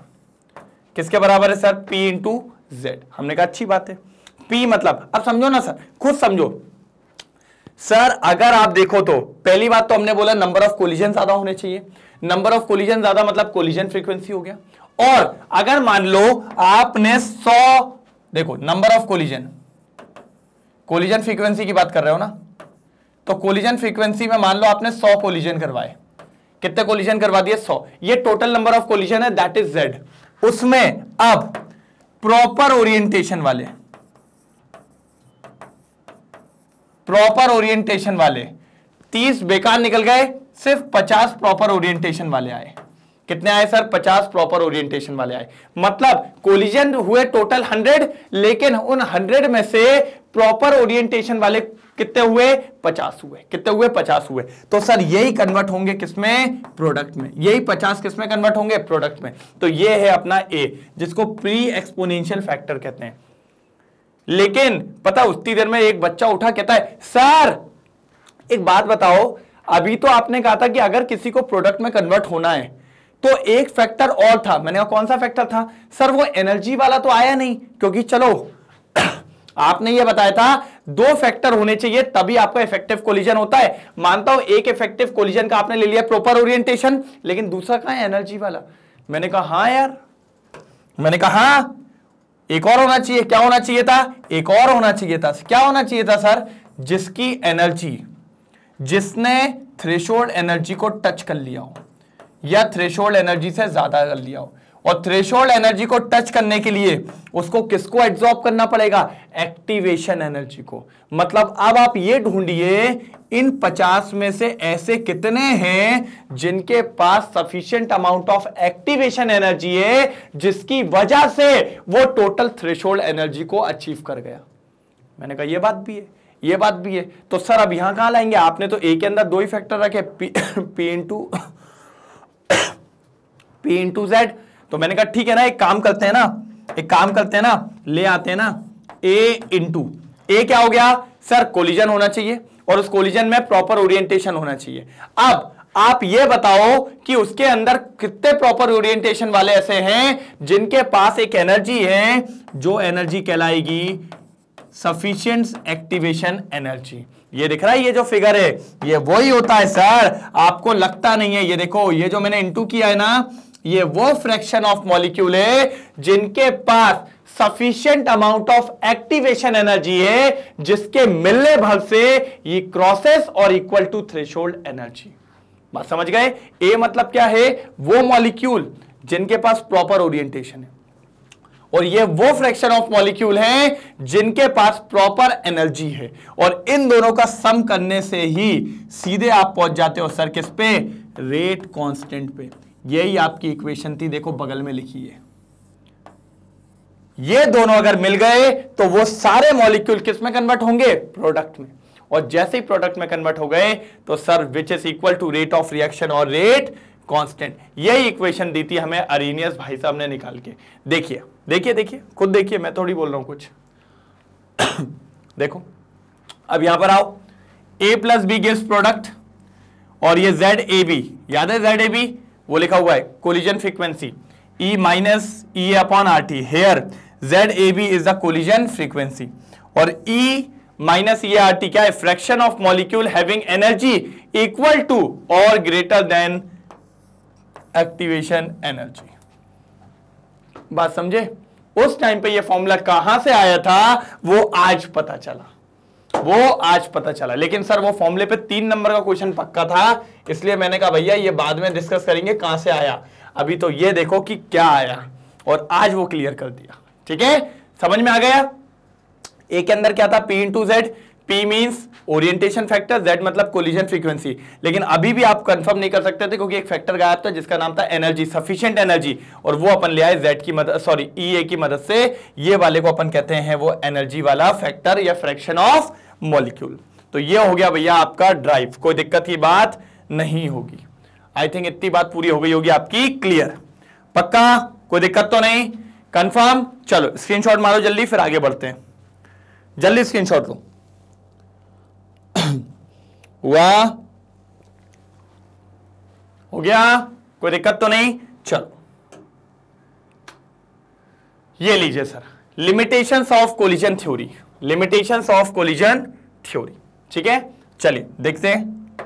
किसके बराबर है सर पी इंटू जेड हमने कहा अच्छी बात है पी मतलब अब समझो ना सर खुद समझो सर अगर आप देखो तो पहली बात तो हमने बोला नंबर ऑफ कोलिजन ज्यादा होने चाहिए नंबर ऑफ कोलिजन ज्यादा मतलब कोलिजन फ्रीक्वेंसी हो गया और अगर मान लो आपने 100 देखो number of collision collision frequency की बात कर रहे हो ना तो कोलिजन फ्रीक्वेंसी में मान लो आपने 100 कोलिजन करवाए कितने कोलिजन करवा दिए 100 ये टोटल नंबर ऑफ कोलिजन है दैट इज जेड उसमें अब प्रॉपर ओरिएंटेशन वाले प्रॉपर ओरिएंटेशन वाले तीस बेकार निकल गए सिर्फ पचास प्रॉपर ओरिएंटेशन वाले आए कितने आए सर पचास प्रॉपर ओरिएंटेशन वाले आए मतलब कोलिजन हुए टोटल हंड्रेड लेकिन उन हंड्रेड में से प्रॉपर ओरिएंटेशन वाले कितने हुए पचास हुए कितने हुए पचास हुए तो सर यही कन्वर्ट होंगे किसमें प्रोडक्ट में यही पचास किसमें कन्वर्ट होंगे प्रोडक्ट में तो ये है अपना ए जिसको प्री एक्सपोनेंशियल फैक्टर कहते हैं लेकिन पता उतनी देर में एक बच्चा उठा कहता है सर एक बात बताओ अभी तो आपने कहा था कि अगर किसी को प्रोडक्ट में कन्वर्ट होना है तो एक फैक्टर और था मैंने कहा कौन सा फैक्टर था सर वो एनर्जी वाला तो आया नहीं क्योंकि चलो आपने ये बताया था दो फैक्टर होने चाहिए तभी आपका इफेक्टिव कोलिजन होता है मानता हूं एक इफेक्टिव कोलिजन का आपने ले लिया प्रॉपर ओरिएंटेशन लेकिन दूसरा कहा एनर्जी वाला मैंने कहा हाँ यार मैंने कहा हाँ एक और होना चाहिए क्या होना चाहिए था एक और होना चाहिए था क्या होना चाहिए था सर जिसकी एनर्जी जिसने थ्रेशोल्ड एनर्जी को टच कर लिया हो या थ्रेशोल्ड एनर्जी से ज्यादा कर लिया हो और थ्रेशोल्ड एनर्जी को टच करने के लिए उसको किसको एब्जॉर्ब करना पड़ेगा एक्टिवेशन एनर्जी को मतलब अब आप ये ढूंढिए इन 50 में से ऐसे कितने हैं जिनके पास sufficient amount of activation energy है जिसकी वजह से वो टोटल थ्रेशोल्ड एनर्जी को अचीव कर गया मैंने कहा ये बात भी है ये बात भी है तो सर अब यहां कहां लाएंगे आपने तो ए के अंदर दो ही फैक्टर रखे P P to P into Z तो मैंने कहा ठीक है ना एक काम करते हैं ना एक काम करते हैं ना ले आते हैं ना ए इंटू ए क्या हो गया सर कोलिजन होना चाहिए और उस कोलिजन में प्रॉपर ओरिएंटेशन होना चाहिए अब आप यह बताओ कि उसके अंदर कितने प्रॉपर ओरिएंटेशन वाले ऐसे हैं जिनके पास एक एनर्जी है जो एनर्जी कहलाएगी सफिशियंट एक्टिवेशन एनर्जी ये दिख रहा है ये जो फिगर है ये वही होता है सर आपको लगता नहीं है ये देखो ये जो मैंने इंटू किया है ना ये वो फ्रैक्शन ऑफ मॉलिक्यूल है जिनके पास sufficient amount of activation energy है जिसके मिलने भर से ये क्रॉसेस और इक्वल टू थ्रेशोल्ड एनर्जी बात समझ गए ए मतलब क्या है वो मॉलिक्यूल जिनके पास प्रॉपर ओरिएंटेशन है और ये वो फ्रैक्शन ऑफ मॉलिक्यूल हैं जिनके पास प्रॉपर एनर्जी है और इन दोनों का सम करने से ही सीधे आप पहुंच जाते हो सर किस पे रेट कांस्टेंट पे यही आपकी इक्वेशन थी देखो बगल में लिखी है ये दोनों अगर मिल गए तो वो सारे मॉलिक्यूल किस में कन्वर्ट होंगे प्रोडक्ट में और जैसे ही प्रोडक्ट में कन्वर्ट हो गए तो sir which is equal to rate of reaction और रेट कांस्टेंट यही इक्वेशन दी थी हमें अरिनियस भाई साहब ने निकाल के देखिए देखिए देखिए खुद देखिए मैं थोड़ी बोल रहा हूं कुछ देखो अब यहां पर आओ A plus B gives product और ये जेड ए बी याद है जेड ए बी वो लिखा हुआ है collision frequency E minus E upon R T here Z A B is the collision frequency और E minus E R T क्या है fraction of molecule having energy equal to और ग्रेटर देन एक्टिवेशन एनर्जी बात समझे उस टाइम पे ये फॉर्मूला कहां से आया था वो आज पता चला वो आज पता चला लेकिन सर वो फॉर्मुले पे तीन नंबर का क्वेश्चन पक्का था इसलिए मैंने कहा भैया ये बाद में डिस्कस करेंगे कहां से आया अभी तो ये देखो कि क्या आया और आज वो क्लियर कर दिया ठीक है समझ में आ गया ए के अंदर क्या था P into Z P mean orientation factor Z मतलब कोलिजन फ्रीक्वेंसी लेकिन अभी भी आप कंफर्म नहीं कर सकते थे क्योंकि एक फैक्टर गायब था जिसका नाम था एनर्जी सफिशियंट एनर्जी और वो अपन ले आए जेड की मदद सॉरी ई ए की मदद से ये वाले को अपन कहते हैं वो एनर्जी वाला फैक्टर या फ्रैक्शन ऑफ मॉलिक्यूल तो ये हो गया भैया आपका ड्राइव कोई दिक्कत की बात नहीं होगी आई थिंक इतनी बात पूरी हो गई होगी आपकी क्लियर पक्का कोई दिक्कत तो नहीं कंफर्म चलो स्क्रीनशॉट मारो जल्दी फिर आगे बढ़ते हैं जल्दी स्क्रीनशॉट लो हुआ हो गया कोई दिक्कत तो नहीं चलो ये लीजिए sir limitations of collision theory limitations of collision theory ठीक है चलिए देखते हैं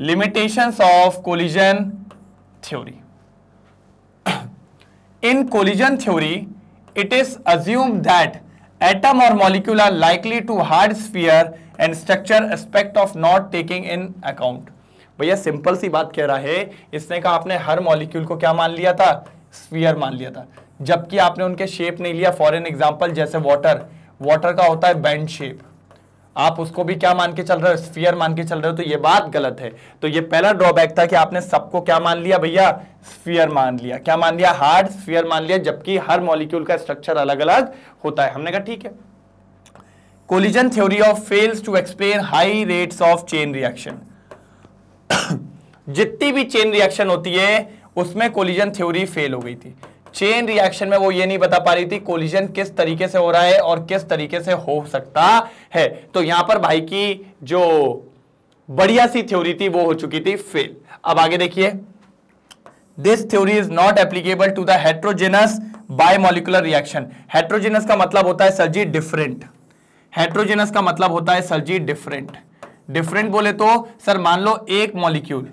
limitations of collision theory in collision theory it is assume that atom और molecule are likely to hard sphere and structure aspect of not taking in account भैया सिंपल सी बात कह रहा है इसने कहा आपने हर मॉलिक्यूल को क्या मान लिया था स्पीयर मान लिया था जबकि आपने उनके शेप नहीं लिया फॉर एन एग्जाम्पल जैसे वाटर वाटर का होता है बैंड शेप आप उसको भी क्या मान के चल रहे हो स्फीयर मान के चल रहे हो तो ये बात गलत है तो ये पहला ड्रॉबैक था कि आपने सबको क्या मान लिया भैया स्फीयर मान लिया क्या मान लिया हार्ड स्फीयर मान लिया जबकि हर मॉलिक्यूल का स्ट्रक्चर अलग अलग होता है हमने कहा ठीक है collision theory of fails to explain high rates of chain reaction जितनी भी चेन रिएक्शन होती है उसमें कोलिजन थ्योरी फेल हो गई थी चेन रिएक्शन में वो ये नहीं बता पा रही थी कोलिजन किस तरीके से हो रहा है और किस तरीके से हो सकता है तो यहां पर भाई की जो बढ़िया सी थ्योरी थी वो हो चुकी थी फेल अब आगे देखिए this theory is not applicable to the heterogeneous biomolecular reaction heterogeneous का मतलब होता है सर जी डिफरेंट हेट्रोजेनस का मतलब होता है सर जी डिफरेंट डिफरेंट बोले तो सर मान लो एक मॉलिक्यूल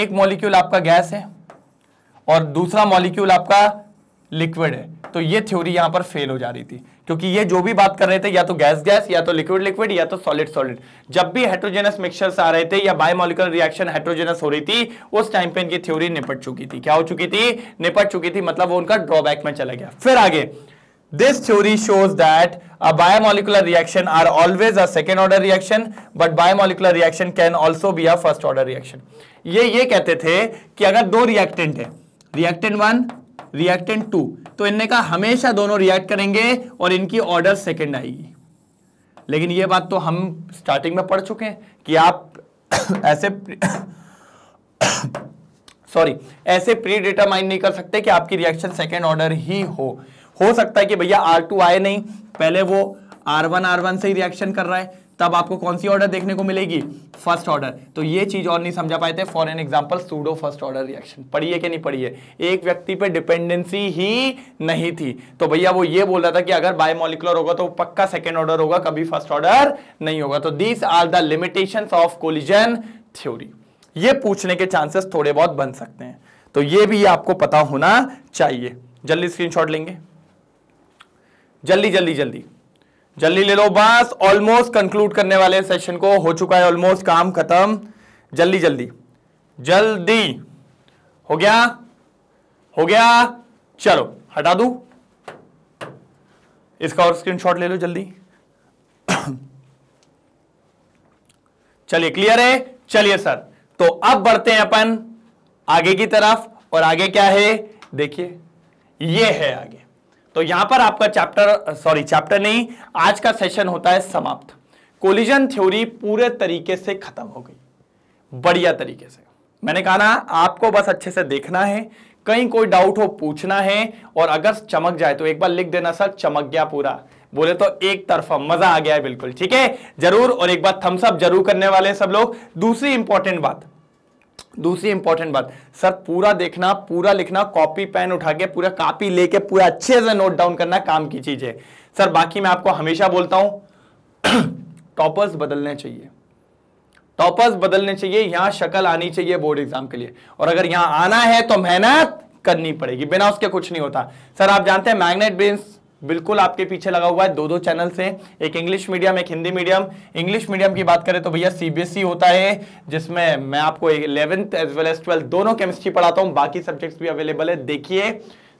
एक मॉलिक्यूल आपका गैस है और दूसरा मॉलिक्यूल आपका लिक्विड है तो ये थ्योरी यहां पर फेल हो जा रही थी क्योंकि ये जो भी बात कर रहे थे या तो गैस गैस या तो लिक्विड लिक्विड या तो सॉलिड सॉलिड जब भी हाइड्रोजेनस मिक्सचर्स आ रहे थे या बायोमोलिकुलर रिएक्शन हाइड्रोजेनस हो रही थी उस टाइम पे इनकी थ्योरी निपट चुकी थी क्या हो चुकी थी निपट चुकी थी मतलब वो उनका ड्रॉबैक में चला गया फिर आगे this theory shows that a biomolecular reaction are always a second order reaction but biomolecular reaction can also be a first order reaction ये ये कहते थे कि अगर दो रिएक्टेंट है रिएक्टेंट वन रिएक्टेंट टू तो इनने कहा हमेशा दोनों रिएक्ट करेंगे और इनकी ऑर्डर सेकेंड आएगी लेकिन ये बात तो हम स्टार्टिंग में पढ़ चुके हैं कि आप ऐसे सॉरी ऐसे प्री डिटरमाइन नहीं कर सकते कि आपकी रिएक्शन सेकेंड ऑर्डर ही हो हो सकता है कि भैया आर टू आए नहीं पहले वो आर वन आर वन से ही रिएक्शन कर रहा है तब आपको कौन सी ऑर्डर देखने को मिलेगी फर्स्ट ऑर्डर तो ये चीज और नहीं समझा पाए थे for an example pseudo first order reaction पढ़िए कि नहीं पढ़िए एक व्यक्ति पे डिपेंडेंसी ही नहीं थी तो भैया वो ये बोल रहा था कि अगर बायोमोलिकुलर होगा तो पक्का सेकेंड ऑर्डर होगा कभी फर्स्ट ऑर्डर नहीं होगा तो these are the limitation of collision theory ये पूछने के चांसेस थोड़े बहुत बन सकते हैं तो ये भी आपको पता होना चाहिए जल्दी स्क्रीनशॉट लेंगे जल्दी जल्दी जल्दी जल्दी ले लो बस ऑलमोस्ट कंक्लूड करने वाले सेशन को हो चुका है ऑलमोस्ट काम खत्म जल्दी जल्दी जल्दी हो गया हो गया चलो हटा दू इसका और स्क्रीनशॉट ले लो जल्दी चलिए क्लियर है चलिए सर तो अब बढ़ते हैं अपन आगे की तरफ और आगे क्या है देखिए ये है आगे तो यहां पर आपका चैप्टर सॉरी चैप्टर नहीं आज का सेशन होता है समाप्त कोलिजन थ्योरी पूरे तरीके से खत्म हो गई बढ़िया तरीके से मैंने कहा ना आपको बस अच्छे से देखना है कहीं कोई डाउट हो पूछना है और अगर चमक जाए तो एक बार लिख देना सर चमक गया पूरा बोले तो एक तरफा मजा आ गया है बिल्कुल ठीक है जरूर और एक बार थम्सअप जरूर करने वाले सब लोग दूसरी इंपॉर्टेंट बात दूसरी इंपॉर्टेंट बात सर पूरा देखना पूरा लिखना कॉपी पेन उठा के पूरा कॉपी लेके पूरा अच्छे से नोट डाउन करना काम की चीज है सर बाकी मैं आपको हमेशा बोलता हूं टॉपर्स बदलने चाहिए टॉपर्स बदलने चाहिए यहां शक्ल आनी चाहिए बोर्ड एग्जाम के लिए और अगर यहां आना है तो मेहनत करनी पड़ेगी बिना उसके कुछ नहीं होता सर आप जानते हैं मैग्नेट बीन्स बिल्कुल आपके पीछे लगा हुआ है दो दो चैनल से एक इंग्लिश मीडियम एक हिंदी मीडियम इंग्लिश मीडियम की बात करें तो भैया सीबीएसई e होता है जिसमें मैं आपको eleventh as well as twelfth दोनों केमिस्ट्री पढ़ाता हूं बाकी सब्जेक्ट्स भी अवेलेबल है देखिए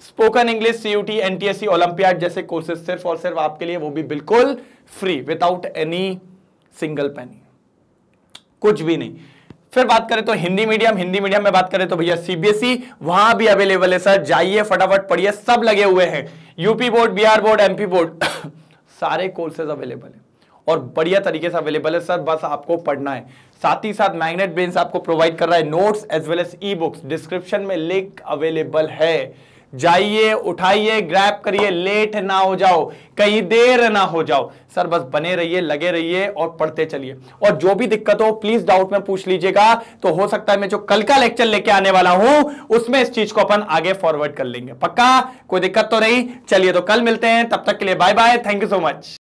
spoken English CUET NTSC olympiad जैसे कोर्सेज सिर्फ और सिर्फ आपके लिए वो भी बिल्कुल free without any single penny कुछ भी नहीं फिर बात करें तो हिंदी मीडियम हिंदी मीडियम में बात करें तो भैया सीबीएसई e वहां भी अवेलेबल है सर जाइए फटाफट पढ़िए सब लगे हुए हैं UP board Bihar board MP board सारे कोर्सेज अवेलेबल है और बढ़िया तरीके से अवेलेबल है सर बस आपको पढ़ना है साथ ही साथ मैग्नेट बेन्स आपको प्रोवाइड कर रहा है notes as well as e books description में लिंक अवेलेबल है जाइए उठाइए ग्रैप करिए लेट ना हो जाओ कहीं देर ना हो जाओ सर बस बने रहिए लगे रहिए और पढ़ते चलिए और जो भी दिक्कत हो प्लीज डाउट में पूछ लीजिएगा तो हो सकता है मैं जो कल का लेक्चर लेके आने वाला हूं उसमें इस चीज को अपन आगे फॉरवर्ड कर लेंगे पक्का कोई दिक्कत तो नहीं चलिए तो कल मिलते हैं तब तक के लिए bye bye thank you so much